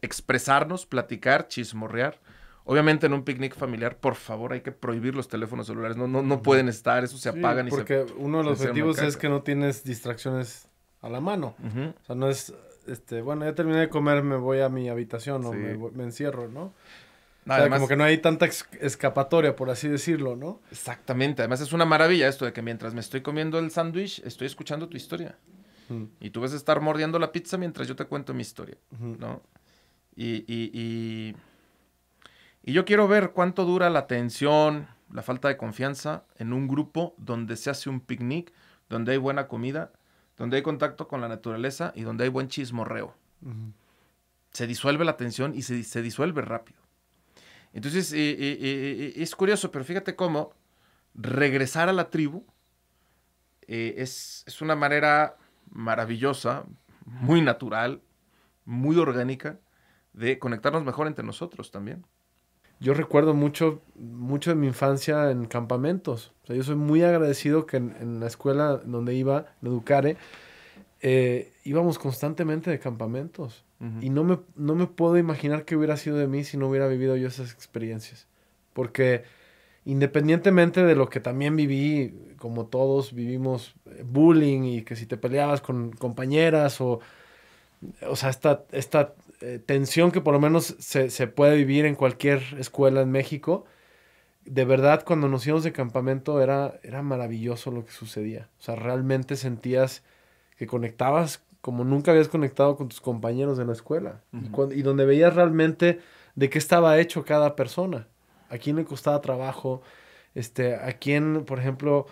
[SPEAKER 2] expresarnos, platicar, chismorrear. Obviamente en un picnic familiar, por favor, hay que prohibir los teléfonos celulares. No, no, no pueden estar, eso se apagan. Sí, porque uno de los objetivos es que
[SPEAKER 1] no tienes distracciones a la mano. O sea, no es, este, bueno, ya terminé de comer, me voy a mi habitación o me, me, encierro, ¿no? como que no hay tanta escapatoria, por así decirlo, ¿no? Exactamente. Además,
[SPEAKER 2] es una maravilla esto de que mientras me estoy comiendo el sándwich, estoy escuchando tu historia. Y tú vas a estar mordiendo la pizza mientras yo te cuento mi historia, ¿no? Y, y, y, y, yo quiero ver cuánto dura la tensión, la falta de confianza en un grupo donde se hace un picnic, donde hay buena comida, donde hay contacto con la naturaleza y donde hay buen chismorreo. Se disuelve la tensión y se, se disuelve rápido. Entonces, eh, eh, eh, es curioso, pero fíjate cómo regresar a la tribu es, una manera maravillosa, muy natural, muy orgánica de conectarnos mejor entre nosotros también.
[SPEAKER 1] Yo recuerdo mucho, mucho de mi infancia en campamentos. yo soy muy agradecido que en, en la escuela donde iba, en Educare, íbamos constantemente de campamentos. Y no me, no me puedo imaginar qué hubiera sido de mí si no hubiera vivido yo esas experiencias. Porque independientemente de lo que también viví, como todos vivimos eh, bullying y que si te peleabas con compañeras o, o sea, esta, esta eh, tensión que por lo menos se, puede vivir en cualquier escuela en México, de verdad cuando nos íbamos de campamento era, era maravilloso lo que sucedía. O sea, realmente sentías que conectabas como nunca habías conectado con tus compañeros en la escuela y, donde veías realmente de qué estaba hecho cada persona, a quién le costaba trabajo, este, a quién, por ejemplo,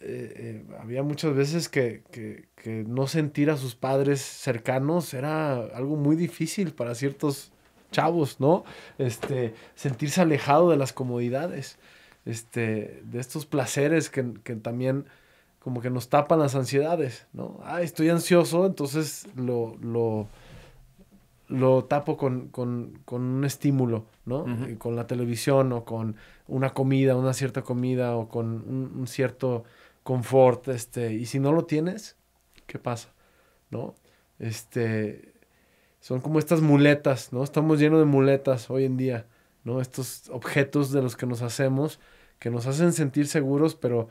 [SPEAKER 1] eh, eh, había muchas veces que, no sentir a sus padres cercanos era algo muy difícil para ciertos chavos, ¿no? Este, sentirse alejado de las comodidades, este, de estos placeres que, que también como que nos tapan las ansiedades, ¿no? Ah, estoy ansioso, entonces lo, lo, tapo con, un estímulo, ¿no? Eh, con la televisión o con una comida, una cierta comida o con un, un, cierto confort, este, y si no lo tienes, ¿qué pasa? ¿No? Este, son como estas muletas, ¿no? Estamos llenos de muletas hoy en día, ¿no? Estos objetos de los que nos hacemos, que nos hacen sentir seguros, pero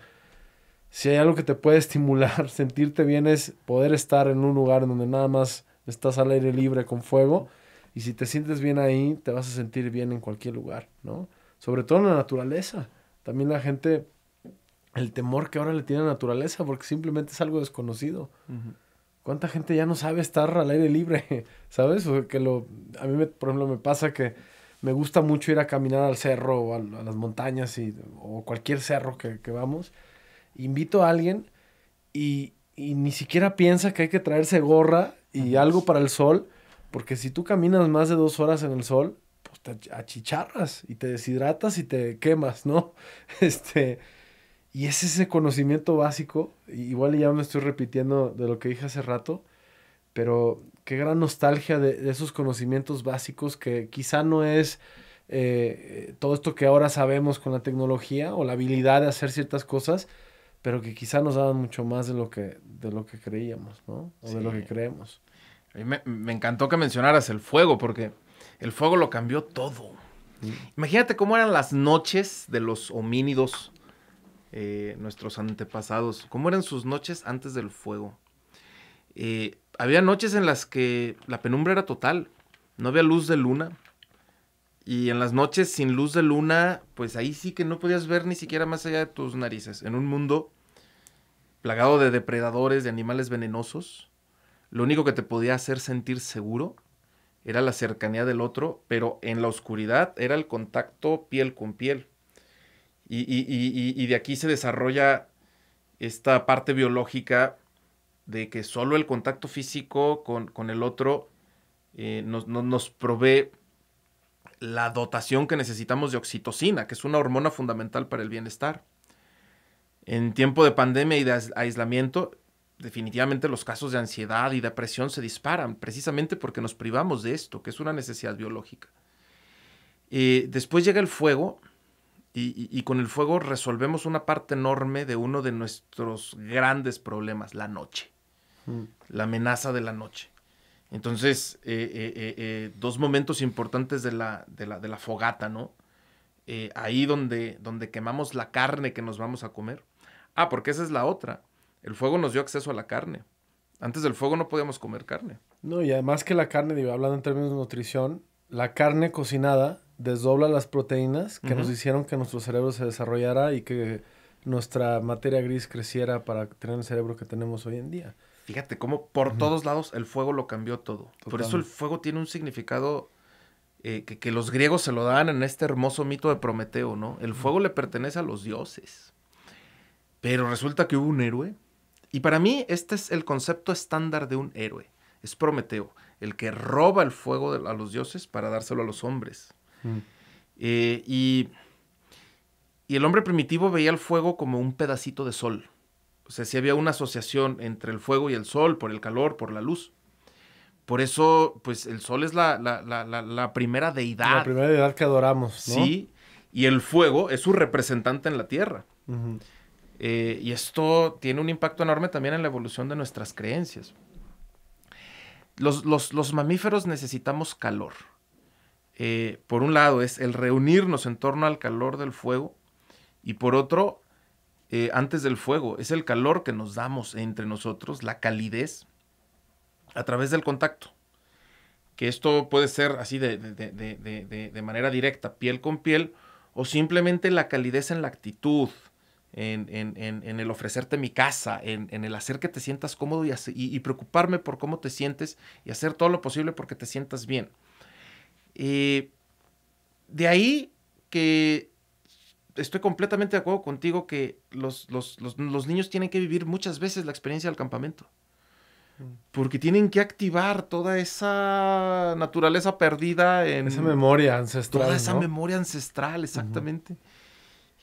[SPEAKER 1] si hay algo que te puede estimular, sentirte bien es poder estar en un lugar donde nada más estás al aire libre con fuego y si te sientes bien ahí, te vas a sentir bien en cualquier lugar, ¿no? Sobre todo en la naturaleza. También la gente, el temor que ahora le tiene a la naturaleza porque simplemente es algo desconocido. ¿Cuánta gente ya no sabe estar al aire libre? ¿Sabes? que lo, a mí, me, por ejemplo, me pasa que me gusta mucho ir a caminar al cerro o a, las montañas y, o cualquier cerro que, que vamos invito a alguien y, ni siquiera piensa que hay que traerse gorra y algo para el sol, porque si tú caminas más de dos horas en el sol, pues te achicharras y te deshidratas y te quemas, ¿no? Este, y es ese conocimiento básico, igual ya me estoy repitiendo de lo que dije hace rato, pero qué gran nostalgia de, esos conocimientos básicos que quizá no es... Eh, eh, todo esto que ahora sabemos con la tecnología o la habilidad de hacer ciertas cosas, pero que quizá nos daban mucho más de lo que, de lo que creíamos, ¿no? O de lo que creemos. A mí
[SPEAKER 2] me, encantó que mencionaras el fuego, porque el fuego lo cambió todo. Imagínate cómo eran las noches de los homínidos, eh, nuestros antepasados, cómo eran sus noches antes del fuego. Eh, había noches en las que la penumbra era total, no había luz de luna. Y en las noches sin luz de luna, pues ahí sí que no podías ver ni siquiera más allá de tus narices, en un mundo plagado de depredadores, de animales venenosos, lo único que te podía hacer sentir seguro era la cercanía del otro, pero en la oscuridad era el contacto piel con piel. Y, y, de aquí se desarrolla esta parte biológica de que solo el contacto físico con, el otro eh, nos, nos provee la dotación que necesitamos de oxitocina, que es una hormona fundamental para el bienestar. En tiempo de pandemia y de aislamiento, definitivamente los casos de ansiedad y depresión se disparan, precisamente porque nos privamos de esto, que es una necesidad biológica. Eh, después llega el fuego y, con el fuego resolvemos una parte enorme de uno de nuestros grandes problemas, la noche, mm. la amenaza de la noche. Entonces, eh, eh, dos momentos importantes de la, de la fogata, ¿no? ahí donde, donde quemamos la carne que nos vamos a comer Ah, porque esa es la otra. El fuego nos dio acceso a la carne. Antes del fuego no podíamos comer carne.
[SPEAKER 1] No, y además que la carne, hablando en términos de nutrición, la carne cocinada desdobla las proteínas que nos hicieron que nuestro cerebro se desarrollara y que nuestra materia gris creciera para tener el cerebro que tenemos hoy en día.
[SPEAKER 2] Fíjate cómo por todos lados el fuego lo cambió todo. Por eso el fuego tiene un significado eh, que, los griegos se lo dan en este hermoso mito de Prometeo, ¿no? El fuego le pertenece a los dioses. Pero resulta que hubo un héroe. Y para mí este es el concepto estándar de un héroe. Es Prometeo, el que roba el fuego a los dioses para dárselo a los hombres. Mm. Eh, y, y, el hombre primitivo veía el fuego como un pedacito de sol. O sea, si había una asociación entre el fuego y el sol, por el calor, por la luz. Por eso, pues el sol es la, la, primera deidad. La primera
[SPEAKER 1] deidad que adoramos, ¿no? Sí,
[SPEAKER 2] y el fuego es su representante en la tierra. Ajá. Eh, y esto tiene un impacto enorme también en la evolución de nuestras creencias. Los, mamíferos necesitamos calor. Eh, por un lado es el reunirnos en torno al calor del fuego y por otro, eh, antes del fuego, es el calor que nos damos entre nosotros, la calidez, a través del contacto. Que esto puede ser así de manera directa, piel con piel, o simplemente la calidez en la actitud, en, el ofrecerte mi casa, en, el hacer que te sientas cómodo y, y, preocuparme por cómo te sientes y hacer todo lo posible porque te sientas bien. Eh, de ahí que estoy completamente de acuerdo contigo que los, niños tienen que vivir muchas veces la experiencia del campamento. Mm. Porque tienen que activar toda esa naturaleza perdida en... Esa memoria ancestral. Toda esa memoria ancestral, exactamente.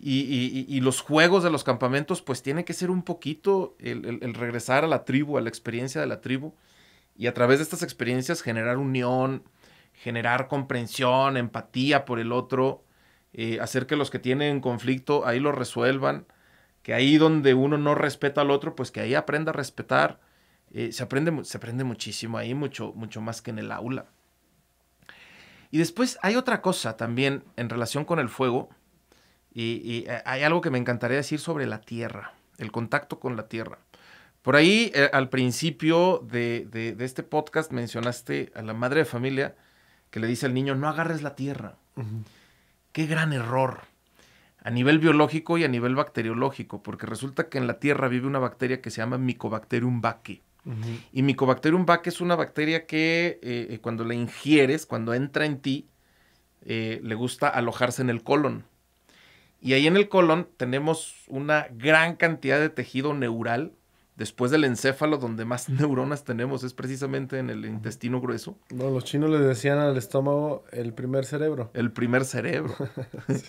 [SPEAKER 2] Y, los juegos de los campamentos, pues tiene que ser un poquito el, regresar a la tribu, a la experiencia de la tribu, y a través de estas experiencias generar unión, generar comprensión, empatía por el otro, eh, hacer que los que tienen conflicto ahí lo resuelvan, que ahí donde uno no respeta al otro, pues que ahí aprenda a respetar. Eh, se, aprende, se aprende muchísimo ahí, mucho, mucho más que en el aula. Y después hay otra cosa también en relación con el fuego, y, eh, hay algo que me encantaría decir sobre la tierra, el contacto con la tierra. Por ahí, eh, al principio de, este podcast, mencionaste a la madre de familia que le dice al niño, no agarres la tierra. Qué gran error a nivel biológico y a nivel bacteriológico, porque resulta que en la tierra vive una bacteria que se llama Mycobacterium baque. Y Mycobacterium baque es una bacteria que eh, cuando la ingieres, cuando entra en ti, le gusta alojarse en el colon. Y ahí en el colon tenemos una gran cantidad de tejido neural. Después del encéfalo, donde más neuronas tenemos, es precisamente en el intestino
[SPEAKER 1] grueso. No, los chinos le decían al estómago el primer cerebro. El primer cerebro.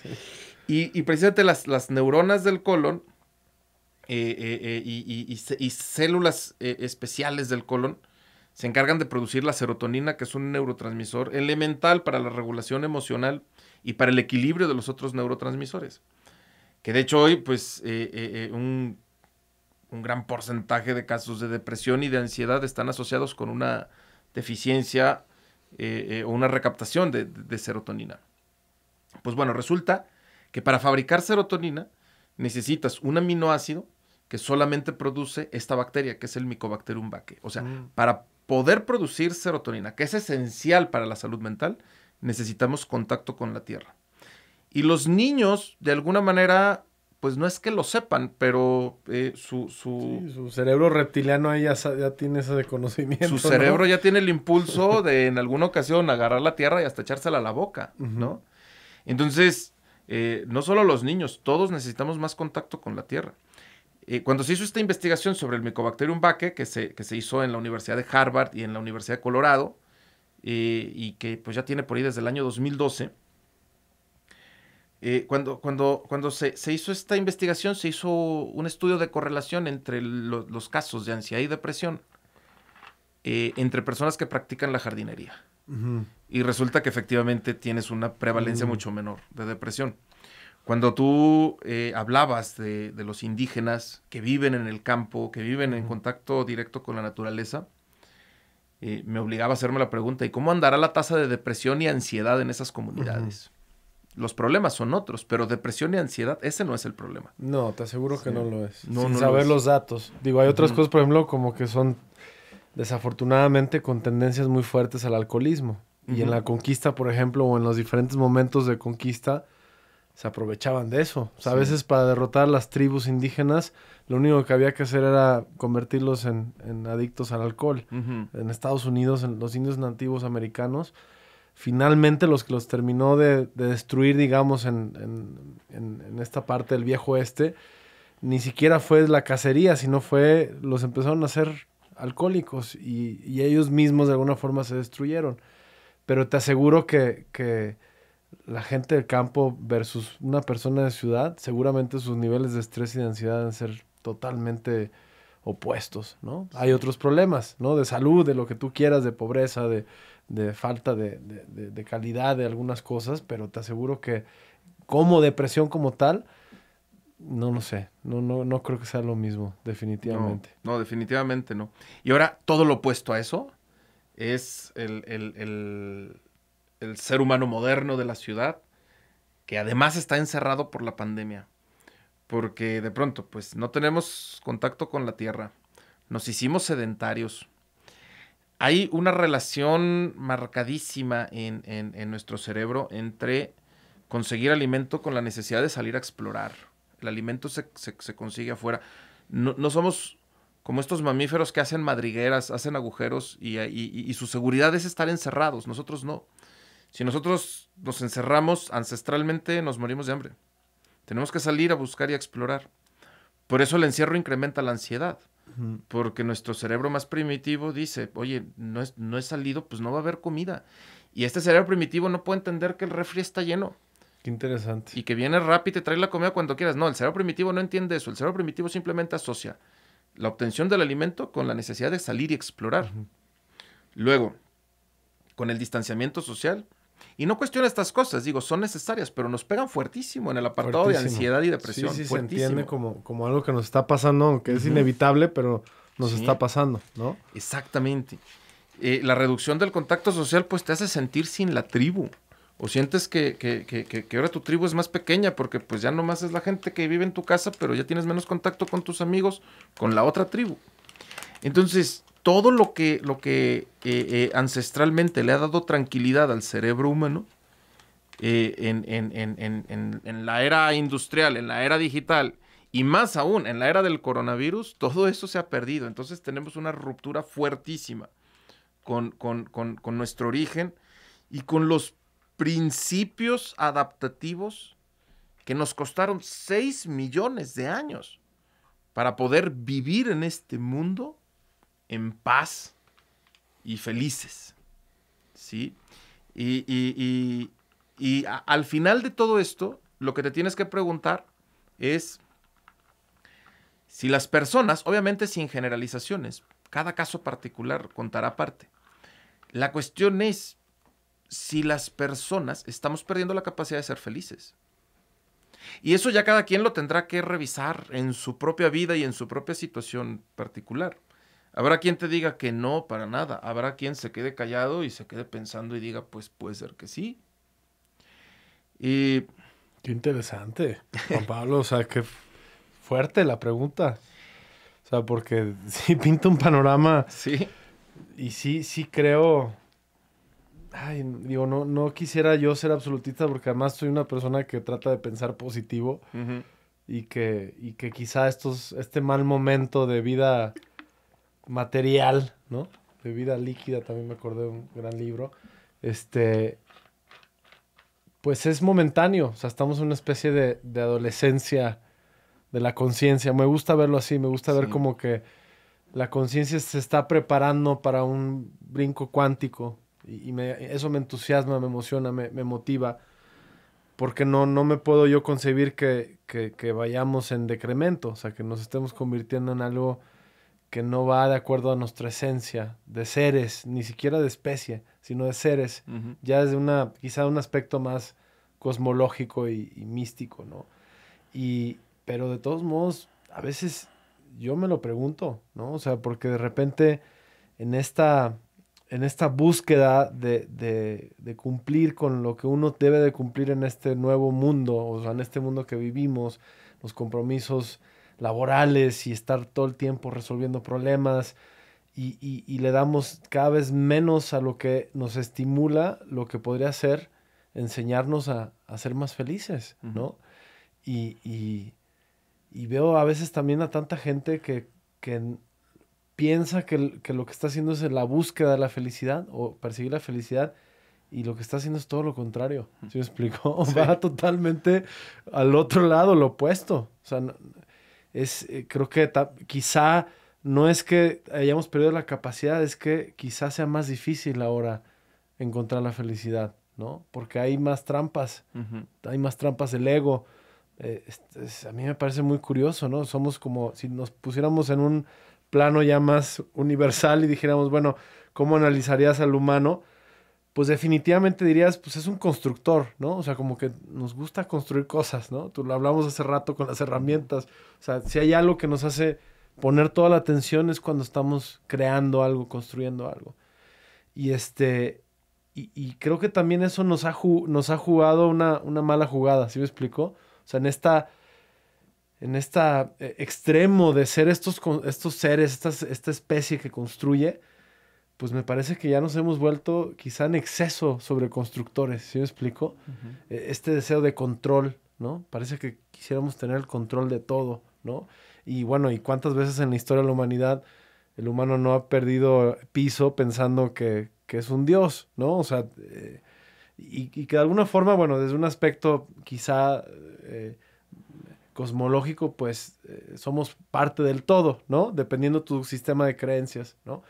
[SPEAKER 2] y, precisamente las, las neuronas del colon eh, eh, eh, y, y, células especiales del colon se encargan de producir la serotonina, que es un neurotransmisor elemental para la regulación emocional y para el equilibrio de los otros neurotransmisores. Que de hecho hoy, pues, eh, eh, eh, un, gran porcentaje de casos de depresión y de ansiedad están asociados con una deficiencia o una recaptación de, serotonina. Pues bueno, resulta que para fabricar serotonina necesitas un aminoácido que solamente produce esta bacteria, que es el Mycobacterium baque. O sea, mm. para poder producir serotonina, que es esencial para la salud mental, necesitamos contacto con la tierra. Y los niños, de alguna manera, pues no es que lo sepan, pero eh, su,
[SPEAKER 1] su, cerebro reptiliano ya, tiene ese conocimiento. Su cerebro
[SPEAKER 2] ya tiene el impulso de en alguna ocasión agarrar la tierra y hasta echársela a la boca, ¿no? Entonces, eh, no solo los niños, todos necesitamos más contacto con la tierra. Eh, cuando se hizo esta investigación sobre el Mycobacterium baque, que se, que se hizo en la Universidad de Harvard y en la Universidad de Colorado, eh, y que pues ya tiene por ahí desde el año 2012. Eh, cuando, cuando, cuando se, hizo esta investigación, se hizo un estudio de correlación entre los casos de ansiedad y depresión eh, entre personas que practican la jardinería. Y resulta que efectivamente tienes una prevalencia mm. mucho menor de depresión. Cuando tú hablabas de, los indígenas que viven en el campo, que viven en contacto directo con la naturaleza, y eh, me obligaba a hacerme la pregunta, ¿y cómo andará la tasa de depresión y ansiedad en esas comunidades? Los problemas son otros, pero depresión y ansiedad, ese no es el problema.
[SPEAKER 1] No, te aseguro que no lo es. No, Sin saber los datos. Digo, hay otras cosas, por ejemplo, como que son desafortunadamente con tendencias muy fuertes al alcoholismo. Y en la conquista, por ejemplo, o en los diferentes momentos de conquista, se aprovechaban de eso. a veces para derrotar a las tribus indígenas, lo único que había que hacer era convertirlos en, adictos al alcohol. En Estados Unidos, en los indios nativos americanos, finalmente los que los terminó de, destruir, digamos, en, esta parte del viejo oeste, ni siquiera fue la cacería, sino fue, los empezaron a hacer alcohólicos y, y ellos mismos de alguna forma se destruyeron. Pero te aseguro que, que la gente del campo versus una persona de ciudad, seguramente sus niveles de estrés y de ansiedad deben ser totalmente opuestos, ¿no? Hay otros problemas, ¿no? De salud, de lo que tú quieras, de pobreza, de, falta de, calidad de algunas cosas, pero te aseguro que como depresión como tal, no lo sé, no, no, no creo que sea lo mismo, definitivamente.
[SPEAKER 2] No, definitivamente no. Y ahora, todo lo opuesto a eso es el el ser humano moderno de la ciudad, que además está encerrado por la pandemia, porque de pronto, pues no tenemos contacto con la tierra, nos hicimos sedentarios. Hay una relación marcadísima en, nuestro cerebro entre conseguir alimento con la necesidad de salir a explorar. El alimento se, se, consigue afuera. No, somos como estos mamíferos que hacen madrigueras, hacen agujeros y, y, y, su seguridad es estar encerrados. Nosotros no. Si nosotros nos encerramos ancestralmente, nos morimos de hambre. Tenemos que salir a buscar y a explorar. Por eso el encierro incrementa la ansiedad, porque nuestro cerebro más primitivo dice, oye, no, es, no he salido, pues no va a haber comida. Y este cerebro primitivo no puede entender que el refri está lleno.
[SPEAKER 1] Qué interesante.
[SPEAKER 2] Y que viene rápido y trae la comida cuando quieras. No, el cerebro primitivo no entiende eso. El cerebro primitivo simplemente asocia la obtención del alimento con la necesidad de salir y explorar. Luego, con el distanciamiento social, y no cuestiona estas cosas, digo, son necesarias, pero nos pegan fuertísimo en el apartado de ansiedad y depresión. Sí, sí, se entiende
[SPEAKER 1] como, como algo que nos está pasando, que es inevitable, pero nos está pasando, ¿no?
[SPEAKER 2] Exactamente. Eh, la reducción del contacto social, pues te hace sentir sin la tribu. O sientes que, que, ahora tu tribu es más pequeña porque pues ya nomás es la gente que vive en tu casa, pero ya tienes menos contacto con tus amigos, con la otra tribu. Entonces, todo lo que, lo que eh, eh, ancestralmente le ha dado tranquilidad al cerebro humano, eh, en, la era industrial, en la era digital, y más aún en la era del coronavirus, todo eso se ha perdido. Entonces tenemos una ruptura fuertísima con, con nuestro origen y con los principios adaptativos que nos costaron 6 millones de años para poder vivir en este mundo en paz y felices. ¿Sí? Y, y, y, y al final de todo esto, lo que te tienes que preguntar es si las personas, obviamente sin generalizaciones, cada caso particular contará aparte. La cuestión es si las personas estamos perdiendo la capacidad de ser felices. Y eso ya cada quien lo tendrá que revisar en su propia vida y en su propia situación particular. Habrá quien te diga que no, para nada. Habrá quien se quede callado y
[SPEAKER 1] se quede pensando y diga, pues puede
[SPEAKER 2] ser que sí.
[SPEAKER 1] Y... Qué interesante. Juan Pablo, o sea, qué fuerte la pregunta. O sea, porque sí pinta un panorama. Sí. Y sí, sí creo. Ay, digo, no, no quisiera yo ser absolutista porque además soy una persona que trata de pensar positivo. Y que, y que quizá estos, este mal momento de vida material, ¿no? De vida líquida, también me acordé de un gran libro. Este, pues es momentáneo, o sea, estamos en una especie de, adolescencia de la conciencia. Me gusta verlo así, me gusta ver como que la conciencia se está preparando para un brinco cuántico y, eso me entusiasma, me emociona, me, motiva, porque no, no me puedo yo concebir que, que, que, vayamos en decremento, o sea, que nos estemos convirtiendo en algo que no va de acuerdo a nuestra esencia de seres, ni siquiera de especie, sino de seres, ya desde una, quizá un aspecto más cosmológico y, místico, ¿no? Y, pero de todos modos, a veces yo me lo pregunto, ¿no? O sea, porque de repente en esta, en esta búsqueda de, de cumplir con lo que uno debe de cumplir en este nuevo mundo, o sea, en este mundo que vivimos, los compromisos laborales y estar todo el tiempo resolviendo problemas y, le damos cada vez menos a lo que nos estimula, lo que podría ser enseñarnos a, ser más felices, ¿no? Y, y, veo a veces también a tanta gente que, piensa que, lo que está haciendo es la búsqueda de la felicidad o perseguir la felicidad y lo que está haciendo es todo lo contrario. ¿Sí me explico? Va totalmente al otro lado, lo opuesto. O sea, es, eh, creo que quizá no es que hayamos perdido la capacidad, es que quizá sea más difícil ahora encontrar la felicidad, ¿no? Porque hay más trampas, hay más trampas del ego. Eh, a mí me parece muy curioso, ¿no? Somos como si nos pusiéramos en un plano ya más universal y dijéramos, bueno, ¿cómo analizarías al humano? pues definitivamente dirías, pues es un constructor, ¿no? O sea, como que nos gusta construir cosas, ¿no? Tú lo hablamos hace rato con las herramientas. O sea, si hay algo que nos hace poner toda la atención es cuando estamos creando algo, construyendo algo. Y este, y, creo que también eso nos ha, jugado una, mala jugada, ¿sí me explico? O sea, en esta, en esta eh, extremo de ser estos, estos seres, esta especie que construye, pues me parece que ya nos hemos vuelto quizá en exceso sobre constructores, ¿sí me explico? E-, este deseo de control, ¿no? Parece que quisiéramos tener el control de todo, ¿no? Y bueno, ¿y cuántas veces en la historia de la humanidad el humano no ha perdido piso pensando que, es un dios, ¿no? O sea, eh, y, que de alguna forma, bueno, desde un aspecto quizá eh, cosmológico, pues eh, somos parte del todo, ¿no? Dependiendo tu sistema de creencias, ¿no?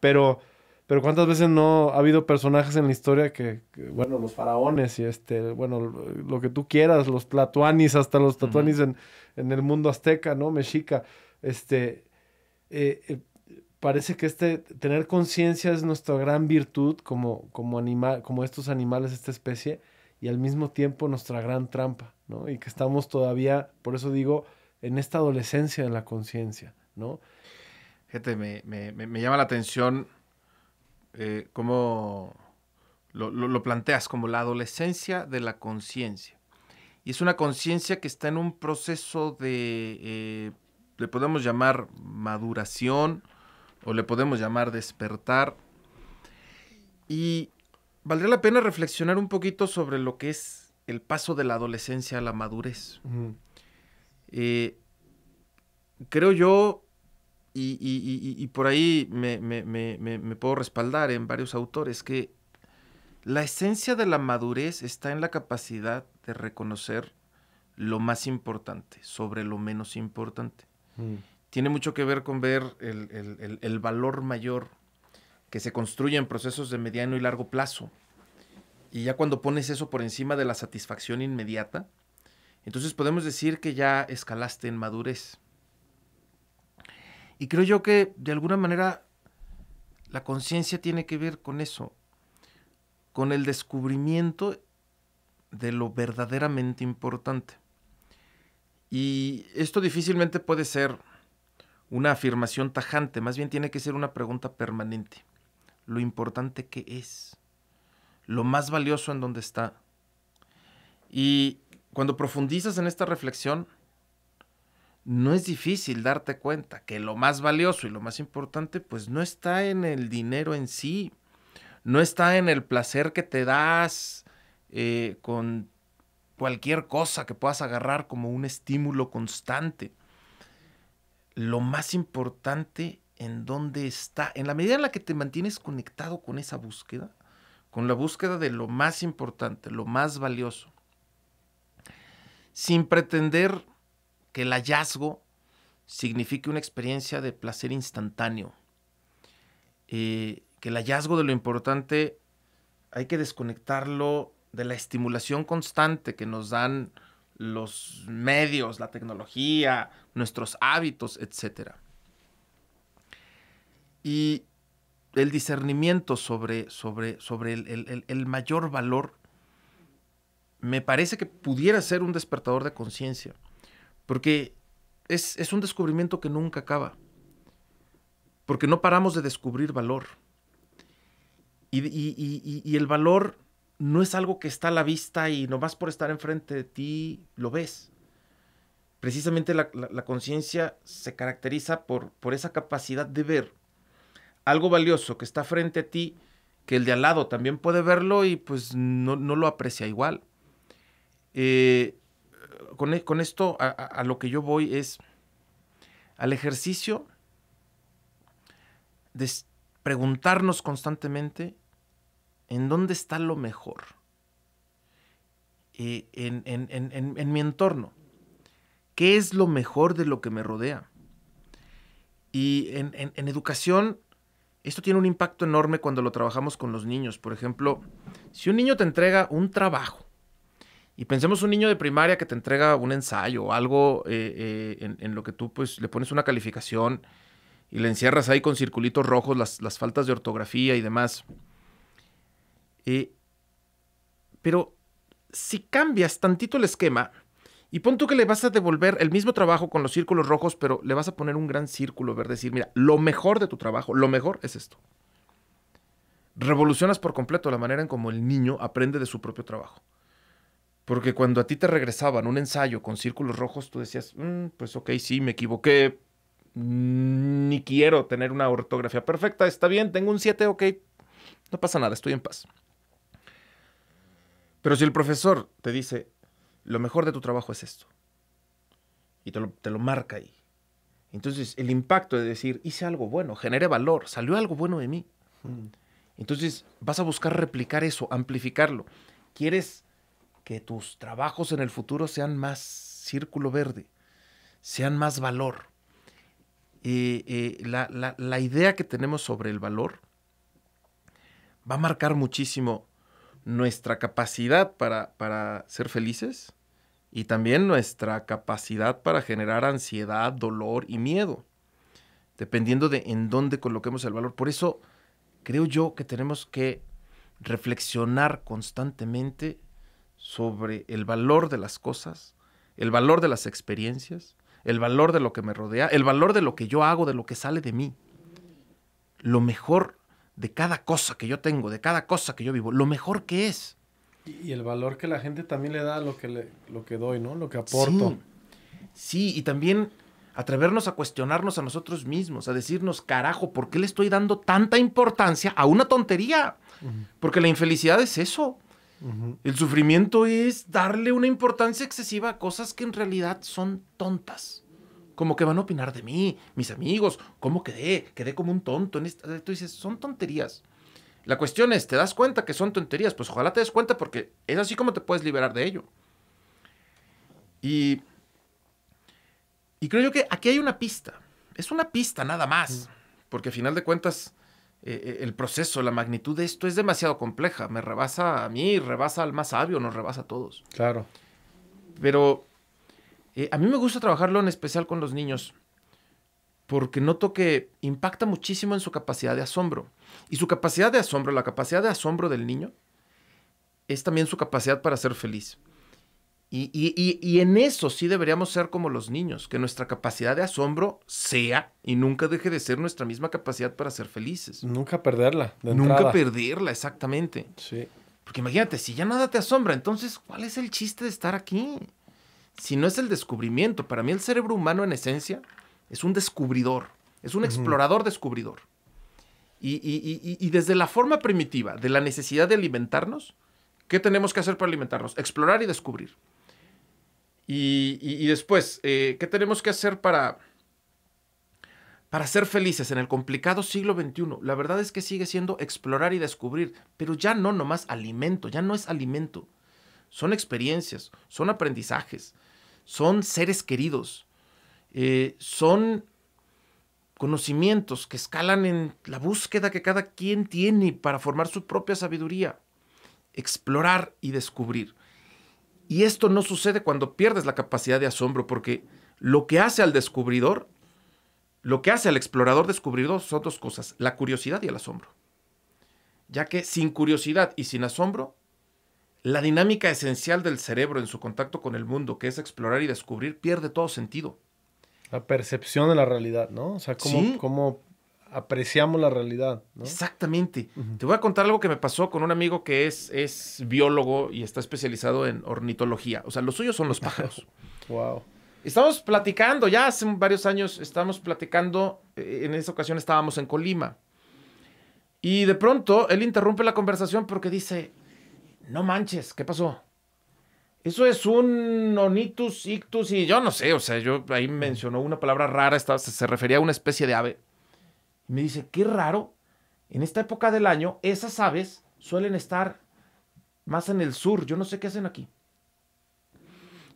[SPEAKER 1] Pero pero cuántas veces no ha habido personajes en la historia que, bueno, los faraones y este, bueno, lo, que tú quieras, los platuanis, hasta los tatuanis en, el mundo azteca, ¿no? Mexica. Este, eh, eh, parece que este, tener conciencia es nuestra gran virtud como, como, como estos animales, esta especie, y al mismo tiempo nuestra gran trampa, ¿no? Y que estamos todavía, por eso digo, en esta adolescencia de la conciencia, ¿no?
[SPEAKER 2] Gente, me llama la atención eh, como lo, planteas como la adolescencia de la conciencia. Y es una conciencia que está en un proceso de, eh, le podemos llamar maduración o le podemos llamar despertar. Y valdría la pena reflexionar un poquito sobre lo que es el paso de la adolescencia a la madurez. Eh, creo yo y, por ahí me, puedo respaldar en varios autores, que la esencia de la madurez está en la capacidad de reconocer lo más importante sobre lo menos importante. Mm. Tiene mucho que ver con ver el, el, valor mayor que se construye en procesos de mediano y largo plazo. Y ya cuando pones eso por encima de la satisfacción inmediata, entonces podemos decir que ya escalaste en madurez. Y creo yo que de alguna manera la conciencia tiene que ver con eso, con el descubrimiento de lo verdaderamente importante. Y esto difícilmente puede ser una afirmación tajante, más bien tiene que ser una pregunta permanente. Lo importante que es, lo más valioso en donde está. Y cuando profundizas en esta reflexión, no es difícil darte cuenta que lo más valioso y lo más importante pues no está en el dinero en sí, no está en el placer que te das eh, con cualquier cosa que puedas agarrar como un estímulo constante. Lo más importante en dónde está, en la medida en la que te mantienes conectado con esa búsqueda, con la búsqueda de lo más importante, lo más valioso, sin pretender que el hallazgo signifique una experiencia de placer instantáneo. Eh, que el hallazgo de lo importante hay que desconectarlo de la estimulación constante que nos dan los medios, la tecnología, nuestros hábitos, etc. Y el discernimiento sobre, sobre, sobre el mayor valor me parece que pudiera ser un despertador de conciencia porque es, un descubrimiento que nunca acaba. Porque no paramos de descubrir valor. Y, y, el valor no es algo que está a la vista y nomás por estar enfrente de ti lo ves. Precisamente la, la, conciencia se caracteriza por, por, esa capacidad de ver algo valioso que está frente a ti, que el de al lado también puede verlo y pues no, no lo aprecia igual. Eh, e, con, esto a, lo que yo voy es al ejercicio de preguntarnos constantemente en dónde está lo mejor eh, en, mi entorno. ¿Qué es lo mejor de lo que me rodea? Y en, educación, esto tiene un impacto enorme cuando lo trabajamos con los niños. Por ejemplo, si un niño te entrega un trabajo y pensemos un niño de primaria que te entrega un ensayo, o algo eh, eh, en, lo que tú pues le pones una calificación y le encierras ahí con circulitos rojos las, faltas de ortografía y demás. Eh, pero si cambias tantito el esquema y pon tú que le vas a devolver el mismo trabajo con los círculos rojos, pero le vas a poner un gran círculo verde, decir, mira, lo mejor de tu trabajo, lo mejor es esto. Revolucionas por completo la manera en cómo el niño aprende de su propio trabajo. Porque cuando a ti te regresaban un ensayo con círculos rojos, tú decías, mm, pues ok, sí, me equivoqué, mm, ni quiero tener una ortografía perfecta, está bien, tengo un 7, ok, no pasa nada, estoy en paz. Pero si el profesor te dice, lo mejor de tu trabajo es esto, y te lo, marca ahí, entonces el impacto de decir, hice algo bueno, generé valor, salió algo bueno de mí. Mm. Entonces vas a buscar replicar eso, amplificarlo. Quieres que tus trabajos en el futuro sean más círculo verde, sean más valor. la, idea que tenemos sobre el valor va a marcar muchísimo nuestra capacidad para, para, ser felices y también nuestra capacidad para generar ansiedad, dolor y miedo, dependiendo de en dónde coloquemos el valor. Por eso creo yo que tenemos que reflexionar constantemente sobre el valor de las cosas, el valor de las experiencias, el valor de lo que me rodea, el valor de lo que yo hago, de lo que sale de mí. Lo mejor de cada cosa que yo tengo, de cada cosa que yo vivo, lo mejor que es. Y el valor que la gente también le da a lo que, le, lo que doy, ¿no? Lo que aporto. Sí, y también atrevernos a cuestionarnos a nosotros mismos, a decirnos, carajo, ¿por qué le estoy dando tanta importancia a una tontería? Porque la infelicidad es eso. El sufrimiento es darle una importancia excesiva a cosas que en realidad son tontas. Como que van a opinar de mí, mis amigos, cómo quedé, quedé como un tonto. En Tú dices, son tonterías. La cuestión es, ¿te das cuenta que son tonterías? Pues ojalá te des cuenta porque es así como te puedes liberar de ello. Y, y creo yo que aquí hay una pista. Es una pista nada más. Mm. Porque a final de cuentas, eh, eh, el proceso, la magnitud de esto es demasiado compleja. Me rebasa a mí, rebasa al más sabio, nos rebasa a todos. Claro. Pero eh, a mí me gusta trabajarlo en especial con los niños, porque noto que impacta muchísimo en su capacidad de asombro. Y su capacidad de asombro, la capacidad de asombro del niño, es también su capacidad para ser feliz. Y, en eso sí deberíamos ser como los niños, que nuestra capacidad de asombro sea y nunca deje de ser nuestra misma capacidad para ser felices. Nunca perderla. nunca perderla, exactamente. Sí. Porque imagínate, si ya nada te asombra, entonces, ¿cuál es el chiste de estar aquí? Si no es el descubrimiento, para mí el cerebro humano en esencia es un descubridor, es un explorador descubridor. y desde la forma primitiva de la necesidad de alimentarnos, ¿Qué tenemos que hacer para alimentarnos? Explorar y descubrir. Y, después, eh, ¿qué tenemos que hacer para, para ser felices en el complicado siglo XXI? La verdad es que sigue siendo explorar y descubrir, pero ya no nomás alimento, ya no es alimento. Son experiencias, son aprendizajes, son seres queridos, eh, son conocimientos que escalan en la búsqueda que cada quien tiene para formar su propia sabiduría explorar y descubrir. Y esto no sucede cuando pierdes la capacidad de asombro, porque lo que hace al descubridor, lo que hace al explorador descubridor son dos cosas, la curiosidad y el asombro. Ya que sin curiosidad y sin asombro, la dinámica esencial del cerebro en su contacto con el mundo, que es explorar y descubrir, pierde todo sentido.
[SPEAKER 1] La percepción de la realidad, ¿no? O sea, cómo,
[SPEAKER 2] apreciamos la realidad. Exactamente. Te voy a contar algo que me pasó con un amigo que es, es biólogo y está especializado en ornitología. O sea, los suyos son los pájaros. wow. Estamos platicando, ya hace varios años estábamos platicando, eh, en esa ocasión estábamos en Colima. Y de pronto él interrumpe la conversación porque dice, no manches, ¿qué pasó? Eso es un onitus ictus y yo no sé, o sea, yo ahí mencionó una palabra rara, estaba, se, refería a una especie de ave. Y me dice, qué raro, en esta época del año esas aves suelen estar más en el sur, yo no sé qué hacen aquí.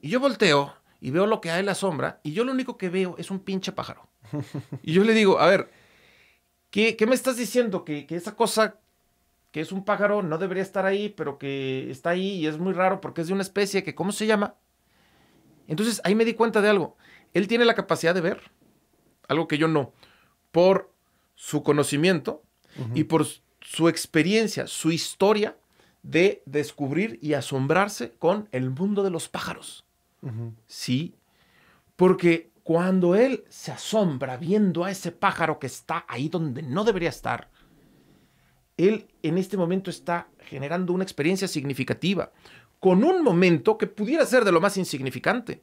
[SPEAKER 2] Y yo volteo y veo lo que hay en la sombra y yo lo único que veo es un pinche pájaro. Y yo le digo, a ver, ¿qué, me estás diciendo? Que, que esa cosa que es un pájaro no debería estar ahí, pero que está ahí y es muy raro porque es de una especie que, ¿cómo se llama? Entonces ahí me di cuenta de algo. Él tiene la capacidad de ver, algo que yo no, por su conocimiento y por su experiencia, su historia de descubrir y asombrarse con el mundo de los pájaros. Sí, porque cuando él se asombra viendo a ese pájaro que está ahí donde no debería estar, él en este momento está generando una experiencia significativa, con un momento que pudiera ser de lo más insignificante.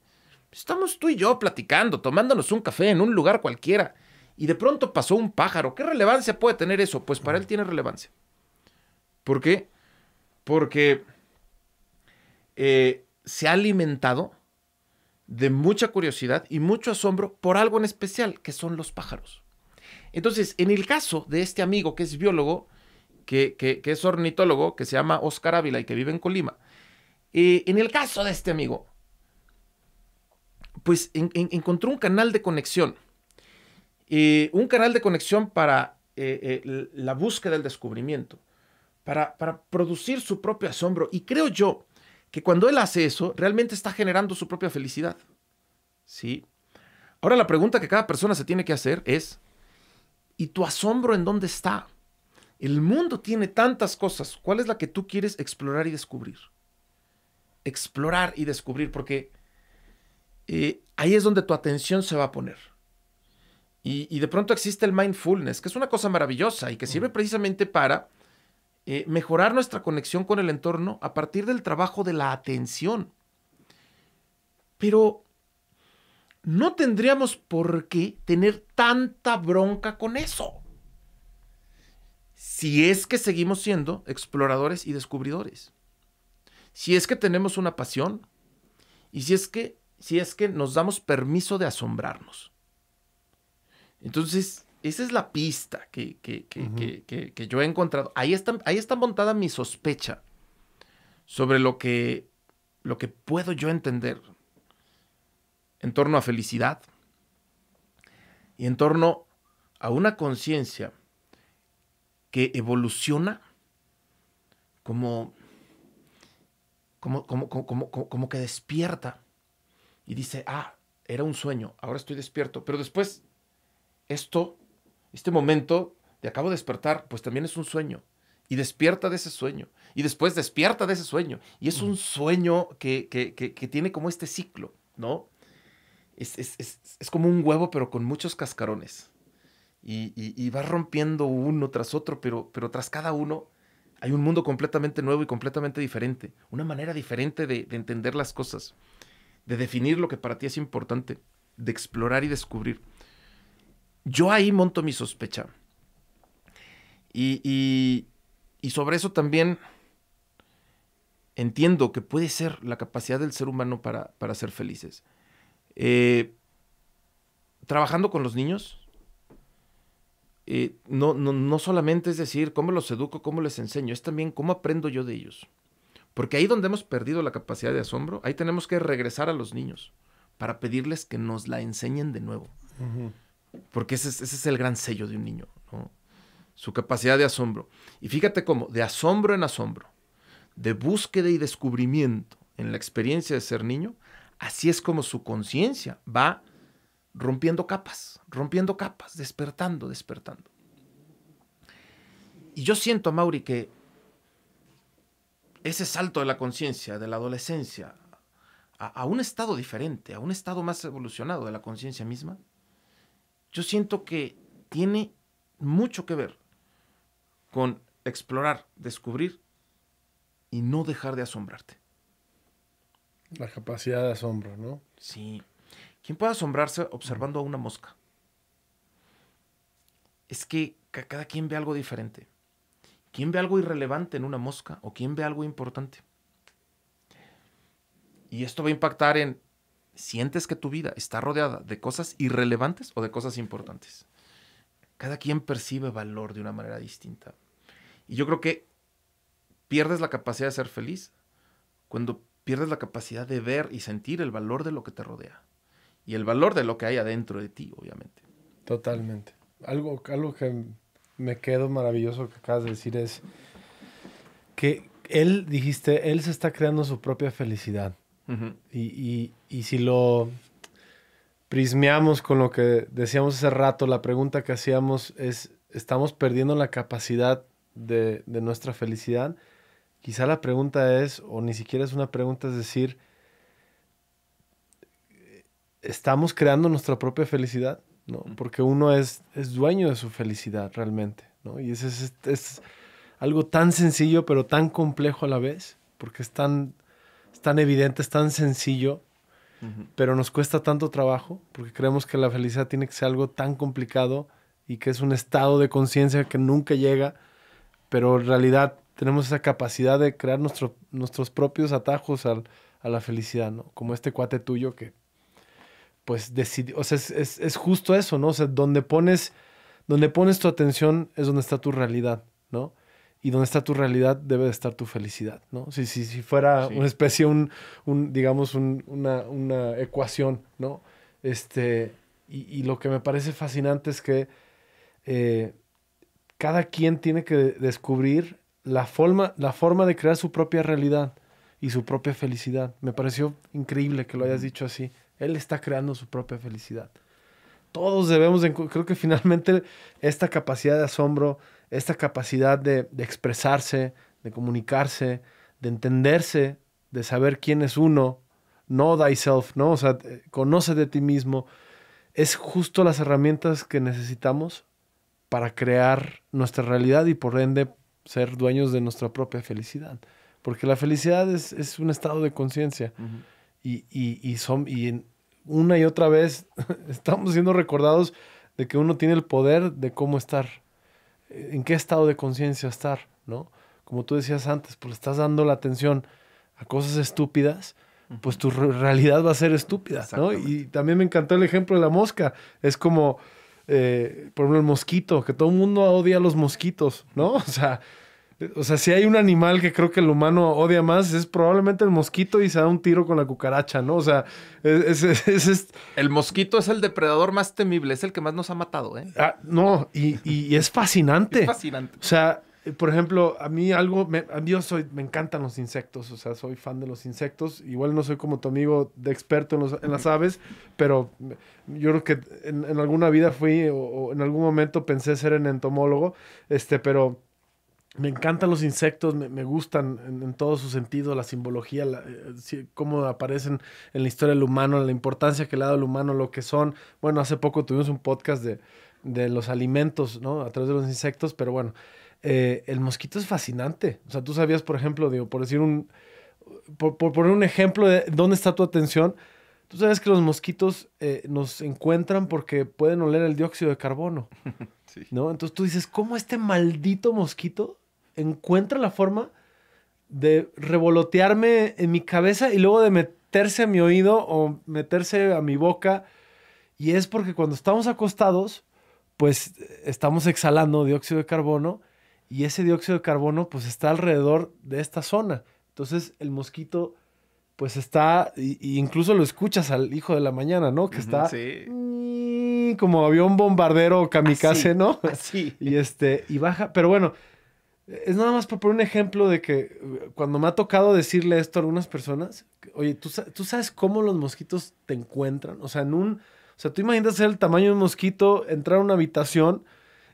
[SPEAKER 2] Estamos tú y yo platicando, tomándonos un café en un lugar cualquiera y de pronto pasó un pájaro. ¿Qué relevancia puede tener eso? Pues para él tiene relevancia. ¿Por qué? Porque eh, se ha alimentado de mucha curiosidad y mucho asombro por algo en especial, que son los pájaros. Entonces, en el caso de este amigo que es biólogo, que, es ornitólogo, que se llama Oscar Ávila y que vive en Colima, eh, en el caso de este amigo, pues encontró un canal de conexión un canal de conexión para eh, eh, la búsqueda del descubrimiento, para, producir su propio asombro. Y creo yo que cuando él hace eso, realmente está generando su propia felicidad. ¿Sí? Ahora la pregunta que cada persona se tiene que hacer es, ¿y tu asombro en dónde está? El mundo tiene tantas cosas. ¿Cuál es la que tú quieres explorar y descubrir? Explorar y descubrir, porque eh, ahí es donde tu atención se va a poner. Y, de pronto existe el mindfulness, que es una cosa maravillosa y que sirve mm. precisamente para eh, mejorar nuestra conexión con el entorno a partir del trabajo de la atención. Pero no tendríamos por qué tener tanta bronca con eso. Si es que seguimos siendo exploradores y descubridores. Si es que tenemos una pasión y si es que si es que nos damos permiso de asombrarnos. Entonces, esa es la pista que, yo he encontrado. Ahí está, ahí está montada mi sospecha sobre lo que, lo que puedo yo entender en torno a felicidad y en torno a una conciencia que evoluciona como como, como, que despierta y dice, ah, era un sueño, ahora estoy despierto, pero después esto, este momento de acabo de despertar, pues también es un sueño. Y despierta de ese sueño. Y después despierta de ese sueño. Y es un sueño que, que, que, tiene como este ciclo, ¿no? Es, es, como un huevo, pero con muchos cascarones. Y, y, rompiendo uno tras otro, pero, pero tras cada uno hay un mundo completamente nuevo y completamente diferente. Una manera diferente de entender las cosas, de definir lo que para ti es importante, de explorar y descubrir. Yo ahí monto mi sospecha. Y, y, sobre eso también entiendo que puede ser la capacidad del ser humano para, para ser felices. Eh, trabajando con los niños, eh, no, no, solamente es decir cómo los educo, cómo les enseño, es también cómo aprendo yo de ellos. Porque ahí donde hemos perdido la capacidad de asombro, ahí tenemos que regresar a los niños para pedirles que nos la enseñen de nuevo. Porque ese es, el gran sello de un niño, su capacidad de asombro. Y fíjate cómo, de asombro en asombro, de búsqueda y descubrimiento en la experiencia de ser niño, así es como su conciencia va rompiendo capas, rompiendo capas, despertando, despertando. Y yo siento, Mauri, que ese salto de la conciencia, de la adolescencia, a, un estado diferente, a un estado más evolucionado de la conciencia misma, yo siento que tiene mucho que ver con explorar, descubrir y no dejar de asombrarte.
[SPEAKER 1] La capacidad de asombro, ¿no?
[SPEAKER 2] Sí. ¿Quién puede asombrarse observando a una mosca? Es que cada quien ve algo diferente. ¿Quién ve algo irrelevante en una mosca o quién ve algo importante? Y esto va a impactar en ¿Sientes que tu vida está rodeada de cosas irrelevantes o de cosas importantes? Cada quien percibe valor de una manera distinta. Y yo creo que pierdes la capacidad de ser feliz cuando pierdes la capacidad de ver y sentir el valor de lo que te rodea. Y el valor de lo que hay adentro de ti, obviamente.
[SPEAKER 1] Totalmente. Algo, algo que me quedo maravilloso que acabas de decir es que él, dijiste, él se está creando su propia felicidad y, si lo prismeamos con lo que decíamos hace rato, la pregunta que hacíamos es, ¿estamos perdiendo la capacidad de, nuestra felicidad? Quizá la pregunta es, o ni siquiera es una pregunta, es decir, ¿estamos creando nuestra propia felicidad? Porque uno es, es dueño de su felicidad realmente, ¿no? Y es, es, es algo tan sencillo, pero tan complejo a la vez, porque es tan es tan evidente, es tan sencillo, pero nos cuesta tanto trabajo porque creemos que la felicidad tiene que ser algo tan complicado y que es un estado de conciencia que nunca llega, pero en realidad tenemos esa capacidad de crear nuestros propios atajos a la felicidad, ¿no? Como este cuate tuyo que, pues, decidió, o sea, es, es, es, justo eso, ¿no? O sea, donde pones, donde pones tu atención es donde está tu realidad, ¿no? y donde está tu realidad debe de estar tu felicidad, ¿no? Si, fuera una especie, un, digamos, una, ecuación, ¿no? Este, y, lo que me parece fascinante es que eh, cada quien tiene que descubrir la forma, la forma de crear su propia realidad y su propia felicidad. Me pareció increíble que lo hayas dicho así. Él está creando su propia felicidad. Todos debemos, creo que finalmente esta capacidad de asombro, esta capacidad de, expresarse, de comunicarse, de entenderse, de saber quién es uno, know thyself, ¿no? O sea, eh, conoce de ti mismo. Es justo las herramientas que necesitamos para crear nuestra realidad y por ende ser dueños de nuestra propia felicidad. Porque la felicidad es, un estado de conciencia. y, y, son, y una y otra vez estamos siendo recordados de que uno tiene el poder de cómo estar en qué estado de conciencia estar, ¿no? Como tú decías antes, pues estás dando la atención a cosas estúpidas, pues tu realidad va a ser estúpida, ¿no? Y también me encantó el ejemplo de la mosca. Es como, eh, por ejemplo, el mosquito, que todo el mundo odia a los mosquitos, ¿no? O sea, o sea, si hay un animal que creo que el humano odia más, es probablemente el mosquito y se da un tiro con la cucaracha, ¿no? O sea, es... es,
[SPEAKER 2] El mosquito es el depredador más temible, es el que más nos ha matado, ¿eh?
[SPEAKER 1] Ah, no, y, es fascinante. es fascinante. O sea, por ejemplo, a mí algo, me, a mí yo soy, me encantan los insectos, o sea, soy fan de los insectos. Igual no soy como tu amigo de experto en, las aves, pero yo creo que en, alguna vida fui o, o, en algún momento pensé ser en entomólogo, este, pero me encantan los insectos, me, gustan en, todo su sentido, la simbología, eh, cómo aparecen en la historia del humano, la importancia que le ha dado el humano, lo que son. Bueno, hace poco tuvimos un podcast de, los alimentos, ¿no? A través de los insectos, pero bueno, eh, el mosquito es fascinante. O sea, tú sabías, por ejemplo, digo, por decir un, por, poner un ejemplo de dónde está tu atención, tú sabes que los mosquitos eh, nos encuentran porque pueden oler el dióxido de carbono. ¿No? Entonces tú dices, ¿cómo este maldito mosquito encuentra la forma de revolotearme en mi cabeza y luego de meterse a mi oído o meterse a mi boca. Y es porque cuando estamos acostados, pues eh, estamos exhalando dióxido de carbono y ese dióxido de carbono pues está alrededor de esta zona. Entonces el mosquito pues está, y, incluso lo escuchas al hijo de la mañana, ¿no? Que está como avión bombardero kamikaze, ¿no? Así. Y este, y baja, pero bueno, es nada más para poner un ejemplo de que eh, cuando me ha tocado decirle esto a algunas personas, oye, ¿tú, ¿tú sabes cómo los mosquitos te encuentran? O sea, en un, o sea, tú imaginas el tamaño de un mosquito, entrar a una habitación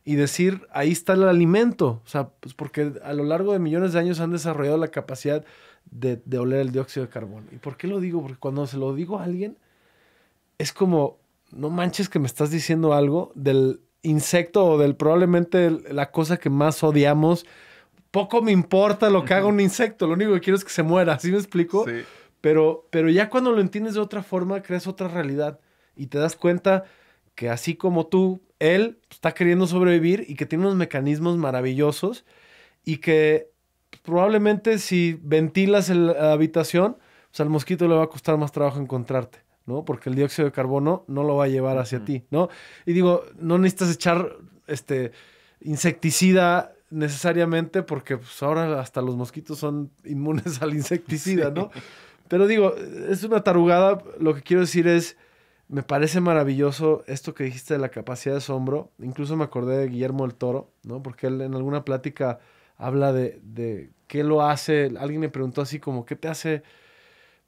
[SPEAKER 1] y decir, ahí está el alimento. O sea, pues porque a lo largo de millones de años han desarrollado la capacidad de, de oler el dióxido de carbono. ¿Y por qué lo digo? Porque cuando se lo digo a alguien, es como, no manches que me estás diciendo algo del insecto o del probablemente la cosa que más odiamos, poco me importa lo que haga un insecto, lo único que quiero es que se muera, ¿sí me explico? Pero, pero ya cuando lo entiendes de otra forma, creas otra realidad y te das cuenta que así como tú, él está queriendo sobrevivir y que tiene unos mecanismos maravillosos y que probablemente si ventilas la habitación, sea, pues al mosquito le va a costar más trabajo encontrarte. ¿no? Porque el dióxido de carbono no lo va a llevar hacia ti, ¿no? Y digo, no necesitas echar este insecticida necesariamente porque pues, ahora hasta los mosquitos son inmunes al insecticida, ¿no? Pero digo, es una tarugada, lo que quiero decir es, me parece maravilloso esto que dijiste de la capacidad de asombro, incluso me acordé de Guillermo el Toro, ¿no? Porque él en alguna plática habla de, de qué lo hace, alguien me preguntó así como, ¿qué te hace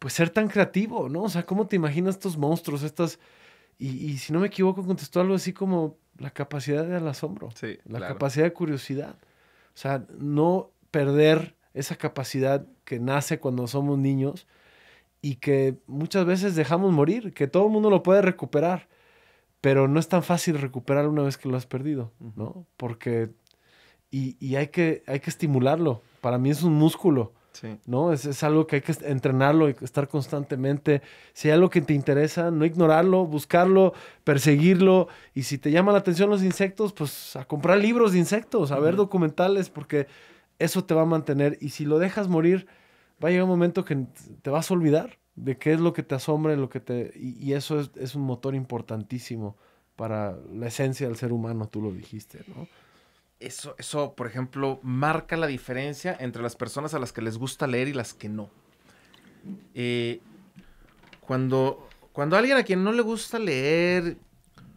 [SPEAKER 1] pues ser tan creativo, ¿no? O sea, ¿cómo te imaginas estos monstruos, estas... Y, si no me equivoco, contestó algo así como la capacidad del asombro, la capacidad de curiosidad. O sea, no perder esa capacidad que nace cuando somos niños y que muchas veces dejamos morir, que todo el mundo lo puede recuperar, pero no es tan fácil recuperar una vez que lo has perdido, ¿no? Porque... Y, y hay, que, hay que estimularlo. Para mí es un músculo ¿no? Es, algo que hay que entrenarlo y estar constantemente. Si hay algo que te interesa, no ignorarlo, buscarlo, perseguirlo. Y si te llaman la atención los insectos, pues a comprar libros de insectos, a ver documentales, porque eso te va a mantener. Y si lo dejas morir, va a llegar un momento que te vas a olvidar de qué es lo que te asombra lo que te... Y, eso es, es, un motor importantísimo para la esencia del ser humano, tú lo dijiste, ¿no?
[SPEAKER 2] Eso, por ejemplo, marca la diferencia entre las personas a las que les gusta leer y las que no. Eh, cuando, cuando alguien a quien no le gusta leer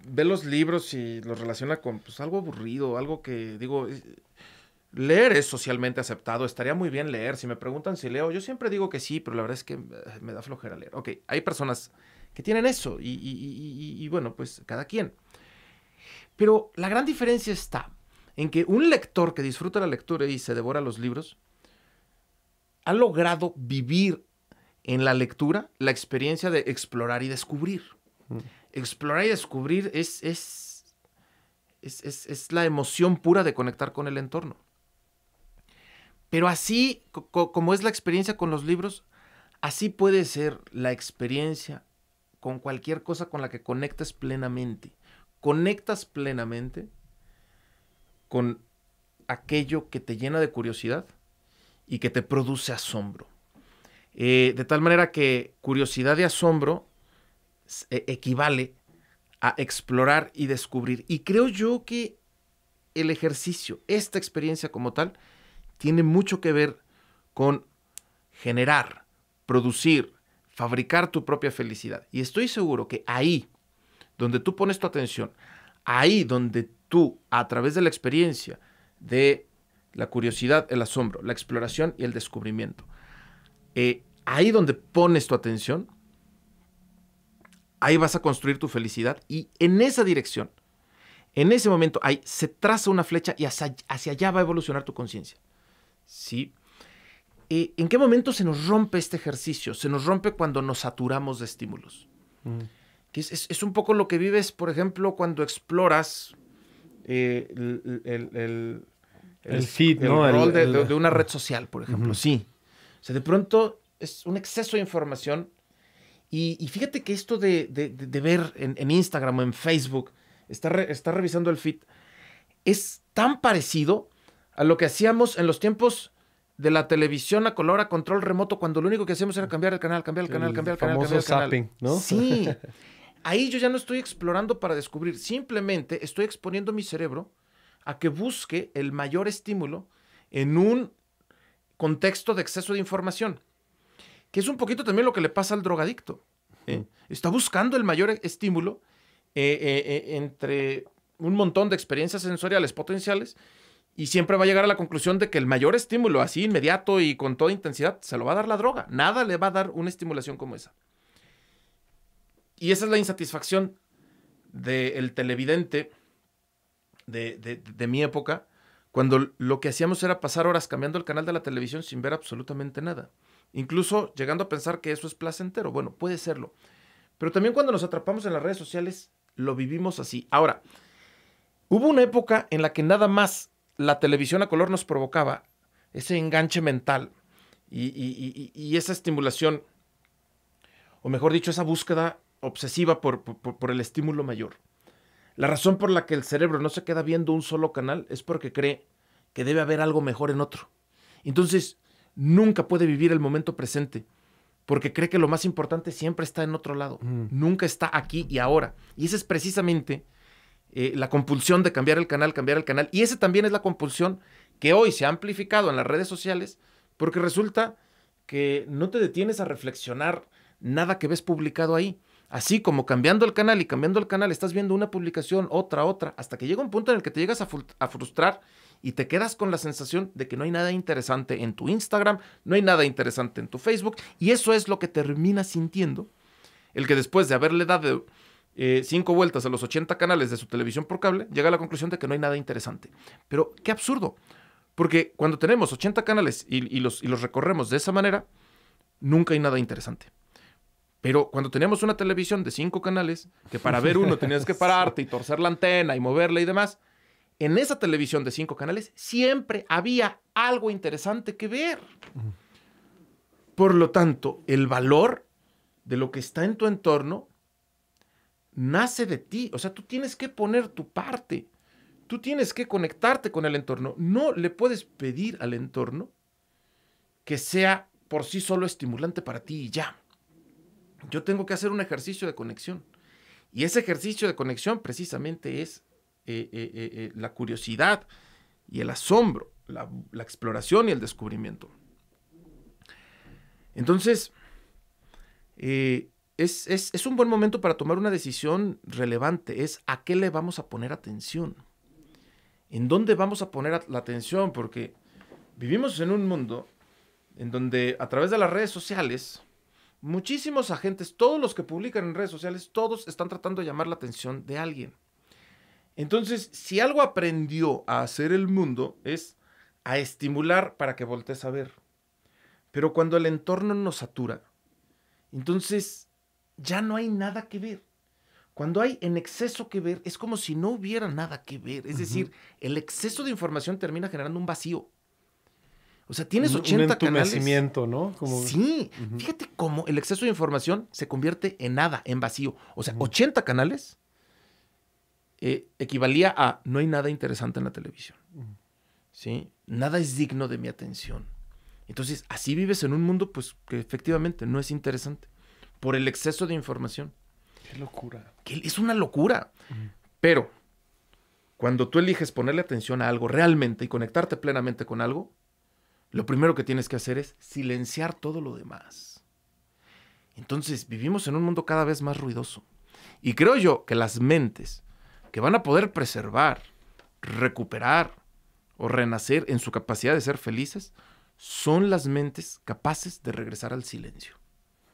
[SPEAKER 2] ve los libros y los relaciona con pues, algo aburrido, algo que digo, eh, leer es socialmente aceptado, estaría muy bien leer. Si me preguntan si leo, yo siempre digo que sí, pero la verdad es que eh, me da flojera leer. Ok, hay personas que tienen eso y bueno, pues cada quien. Pero la gran diferencia está en que un lector que disfruta la lectura y se devora los libros, ha logrado vivir en la lectura la experiencia de explorar y descubrir. Mm. Explorar y descubrir es, es, la emoción pura de conectar con el entorno. Pero así, como es la experiencia con los libros, así puede ser la experiencia con cualquier cosa con la que conectas plenamente. Conectas plenamente con aquello que te llena de curiosidad y que te produce asombro. Eh, de tal manera que curiosidad y asombro eh, equivale a explorar y descubrir. Y creo yo que el ejercicio, esta experiencia como tal, tiene mucho que ver con generar, producir, fabricar tu propia felicidad. Y estoy seguro que ahí, donde tú pones tu atención, ahí donde tú, a través de la experiencia, de la curiosidad, el asombro, la exploración y el descubrimiento, eh, ahí donde pones tu atención, ahí vas a construir tu felicidad y en esa dirección, en ese momento, ahí se traza una flecha y hacia, allá va a evolucionar tu conciencia. ¿Sí? Eh, ¿En qué momento se nos rompe este ejercicio? Se nos rompe cuando nos saturamos de estímulos. Mm. es, un poco lo que vives, por ejemplo, cuando exploras eh, el, el, el, el, feed, ¿no? rol de, de, una red social, por ejemplo. Sí. O sea, de pronto es un exceso de información. Y, y fíjate que esto de, de ver en, en, Instagram o en Facebook, está, revisando el feed, es tan parecido a lo que hacíamos en los tiempos de la televisión a color a control remoto cuando lo único que hacíamos era cambiar el canal, cambiar el canal, cambiar el, canal. el ¿no? Sí. Ahí yo ya no estoy explorando para descubrir, simplemente estoy exponiendo mi cerebro a que busque el mayor estímulo en un contexto de exceso de información, que es un poquito también lo que le pasa al drogadicto. ¿eh? Está buscando el mayor estímulo eh, eh, entre un montón de experiencias sensoriales potenciales y siempre va a llegar a la conclusión de que el mayor estímulo, así inmediato y con toda intensidad, se lo va a dar la droga. Nada le va a dar una estimulación como esa. Y esa es la insatisfacción del televidente de, mi época, cuando lo que hacíamos era pasar horas cambiando el canal de la televisión sin ver absolutamente nada. Incluso llegando a pensar que eso es placentero. Bueno, puede serlo. Pero también cuando nos atrapamos en las redes sociales, lo vivimos así. Ahora, hubo una época en la que nada más la televisión a color nos provocaba ese enganche mental y esa estimulación, o mejor dicho, esa búsqueda obsesiva por, el estímulo mayor. La razón por la que el cerebro no se queda viendo un solo canal es porque cree que debe haber algo mejor en otro. Entonces, nunca puede vivir el momento presente, porque cree que lo más importante siempre está en otro lado, mm. nunca está aquí y ahora. Y esa es precisamente eh, la compulsión de cambiar el canal, cambiar el canal. Y esa también es la compulsión que hoy se ha amplificado en las redes sociales, porque resulta que no te detienes a reflexionar nada que ves publicado ahí. Así como cambiando el canal y cambiando el canal, estás viendo una publicación, otra, otra, hasta que llega un punto en el que te llegas a, frustrar y te quedas con la sensación de que no hay nada interesante en tu Instagram, no hay nada interesante en tu Facebook, y eso es lo que termina sintiendo el que después de haberle dado eh, cinco vueltas a los 80 canales de su televisión por cable, llega a la conclusión de que no hay nada interesante. Pero qué absurdo, porque cuando tenemos 80 canales y los recorremos de esa manera, nunca hay nada interesante. Pero cuando teníamos una televisión de cinco canales, que para ver uno tenías que pararte y torcer la antena y moverla y demás, en esa televisión de cinco canales siempre había algo interesante que ver. Por lo tanto, el valor de lo que está en tu entorno nace de ti. O sea, tú tienes que poner tu parte. Tú tienes que conectarte con el entorno. No le puedes pedir al entorno que sea por sí solo estimulante para ti y ya yo tengo que hacer un ejercicio de conexión. Y ese ejercicio de conexión precisamente es eh, eh, eh, la curiosidad y el asombro, la, exploración y el descubrimiento. Entonces, es, es, un buen momento para tomar una decisión relevante, es a qué le vamos a poner atención, en dónde vamos a poner la atención, porque vivimos en un mundo en donde a través de las redes sociales Muchísimos agentes, todos los que publican en redes sociales, todos están tratando de llamar la atención de alguien. Entonces, si algo aprendió a hacer el mundo es a estimular para que voltees a ver. Pero cuando el entorno nos satura, entonces ya no hay nada que ver. Cuando hay en exceso que ver, es como si no hubiera nada que ver. Es decir, el exceso de información termina generando un vacío. O sea, tienes 80 un canales.
[SPEAKER 1] ¿no? Sí, fíjate
[SPEAKER 2] cómo el exceso de información se convierte en nada, en vacío. O sea, 80 canales eh, equivalía a no hay nada interesante en la televisión. ¿Sí? Nada es digno de mi atención. Entonces, así vives en un mundo pues que efectivamente no es interesante por el exceso de información.
[SPEAKER 1] Qué locura.
[SPEAKER 2] es una locura. Pero cuando tú eliges ponerle atención a algo realmente y conectarte plenamente con algo, lo primero que tienes que hacer es silenciar todo lo demás. Entonces vivimos en un mundo cada vez más ruidoso. Y creo yo que las mentes que van a poder preservar, recuperar o renacer en su capacidad de ser felices, son las mentes capaces de regresar al silencio.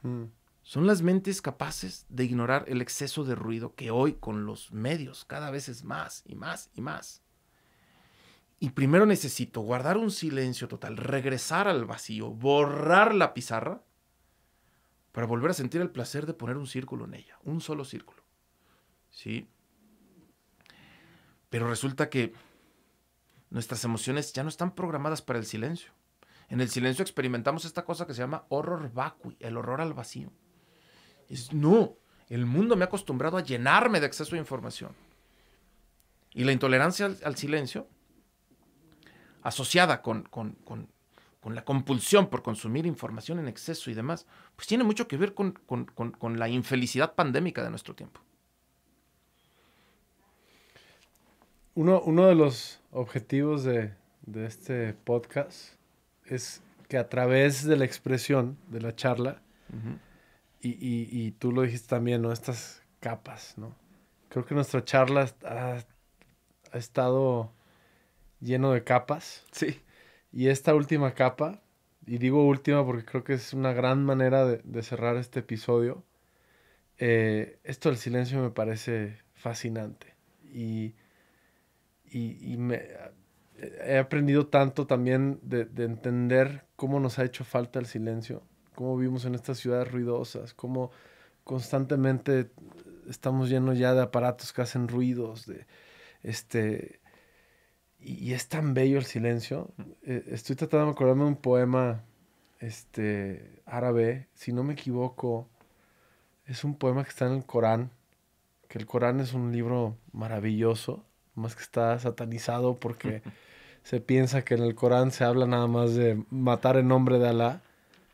[SPEAKER 2] Mm. Son las mentes capaces de ignorar el exceso de ruido que hoy con los medios cada vez es más y más y más. Y primero necesito guardar un silencio total, regresar al vacío, borrar la pizarra para volver a sentir el placer de poner un círculo en ella, un solo círculo. ¿Sí? Pero resulta que nuestras emociones ya no están programadas para el silencio. En el silencio experimentamos esta cosa que se llama horror vacui, el horror al vacío. Es, no, el mundo me ha acostumbrado a llenarme de exceso de información. Y la intolerancia al, al silencio asociada con, la compulsión por consumir información en exceso y demás, pues tiene mucho que ver con, la infelicidad pandémica de nuestro tiempo.
[SPEAKER 1] Uno, uno de los objetivos de, este podcast es que a través de la expresión, de la charla, y, tú lo dijiste también, ¿no? Estas capas, ¿no? Creo que nuestra charla ha, ha estado lleno de capas. Sí. Y esta última capa, y digo última porque creo que es una gran manera de, cerrar este episodio, eh, esto del silencio me parece fascinante. Y, y, me, he aprendido tanto también de, de, entender cómo nos ha hecho falta el silencio, cómo vivimos en estas ciudades ruidosas, cómo constantemente estamos llenos ya de aparatos que hacen ruidos, de este y, es tan bello el silencio. Eh, estoy tratando de acordarme de un poema este, árabe, si no me equivoco, es un poema que está en el Corán, que el Corán es un libro maravilloso, más que está satanizado porque se piensa que en el Corán se habla nada más de matar en nombre de Alá.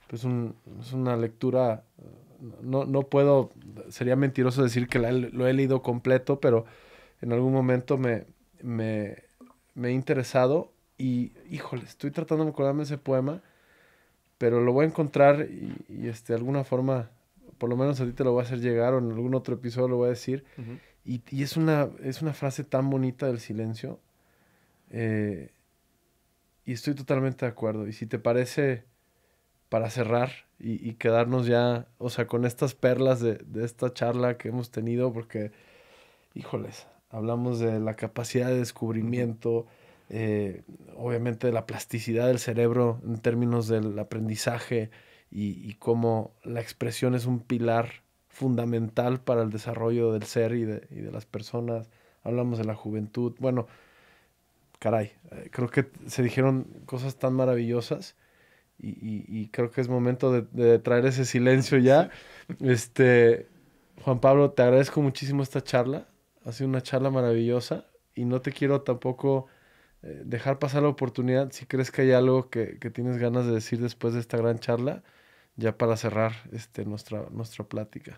[SPEAKER 1] Pues es una lectura, no, no, puedo, sería mentiroso decir que lo he leído completo, pero en algún momento me me he interesado y, híjole, estoy tratando de acordarme ese poema, pero lo voy a encontrar y, este, de alguna forma, por lo menos a ti te lo voy a hacer llegar o en algún otro episodio lo voy a decir. y, es, una, es una frase tan bonita del silencio. Eh, y estoy totalmente de acuerdo. Y si te parece, para cerrar y, quedarnos ya, o sea, con estas perlas de, esta charla que hemos tenido, porque, híjoles, hablamos de la capacidad de descubrimiento, eh, obviamente de la plasticidad del cerebro en términos del aprendizaje y, como cómo la expresión es un pilar fundamental para el desarrollo del ser y de, las personas. Hablamos de la juventud. Bueno, caray, eh, creo que se dijeron cosas tan maravillosas. Y, creo que es momento de, de, traer ese silencio ya. Este, Juan Pablo, te agradezco muchísimo esta charla sido una charla maravillosa y no te quiero tampoco eh, dejar pasar la oportunidad si crees que hay algo que, tienes ganas de decir después de esta gran charla, ya para cerrar este, nuestra, nuestra plática.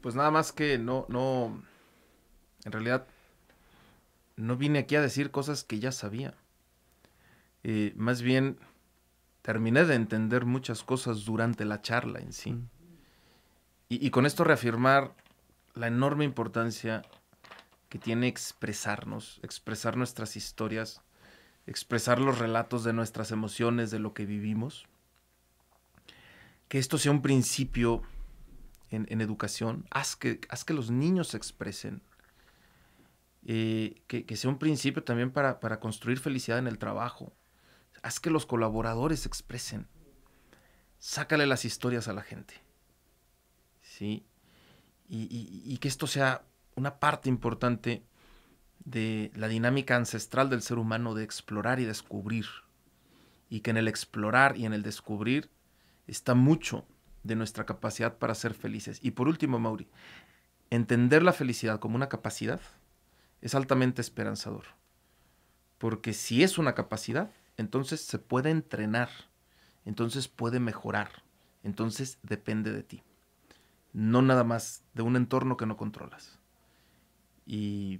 [SPEAKER 2] Pues nada más que no, no, en realidad no vine aquí a decir cosas que ya sabía. Eh, más bien terminé de entender muchas cosas durante la charla en sí. Mm. Y, y con esto reafirmar la enorme importancia que tiene expresarnos, expresar nuestras historias, expresar los relatos de nuestras emociones, de lo que vivimos. Que esto sea un principio en, educación, haz que, haz que los niños se expresen, eh, que, sea un principio también para, construir felicidad en el trabajo. Haz que los colaboradores se expresen. Sácale las historias a la gente. ¿Sí? y que esto sea una parte importante de la dinámica ancestral del ser humano de explorar y descubrir. Y que en el explorar y en el descubrir está mucho de nuestra capacidad para ser felices. Y por último, Mauri, entender la felicidad como una capacidad es altamente esperanzador. Porque si es una capacidad, entonces se puede entrenar, entonces puede mejorar, entonces depende de ti. No nada más de un entorno que no controlas. Y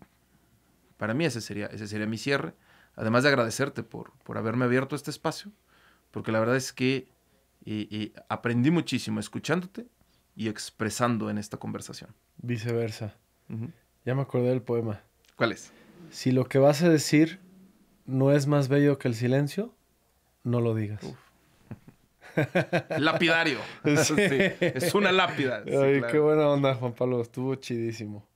[SPEAKER 2] para mí ese sería, ese sería mi cierre. Además de agradecerte por, por haberme abierto este espacio, porque la verdad es que aprendí muchísimo escuchándote y expresando en esta conversación.
[SPEAKER 1] Viceversa. Ya me acordé del poema. ¿Cuál es? Si lo que vas a decir no es más bello que el silencio, no lo digas.
[SPEAKER 2] Lapidario. Es una lápida. qué
[SPEAKER 1] buena onda, Juan Pablo. Estuvo chidísimo.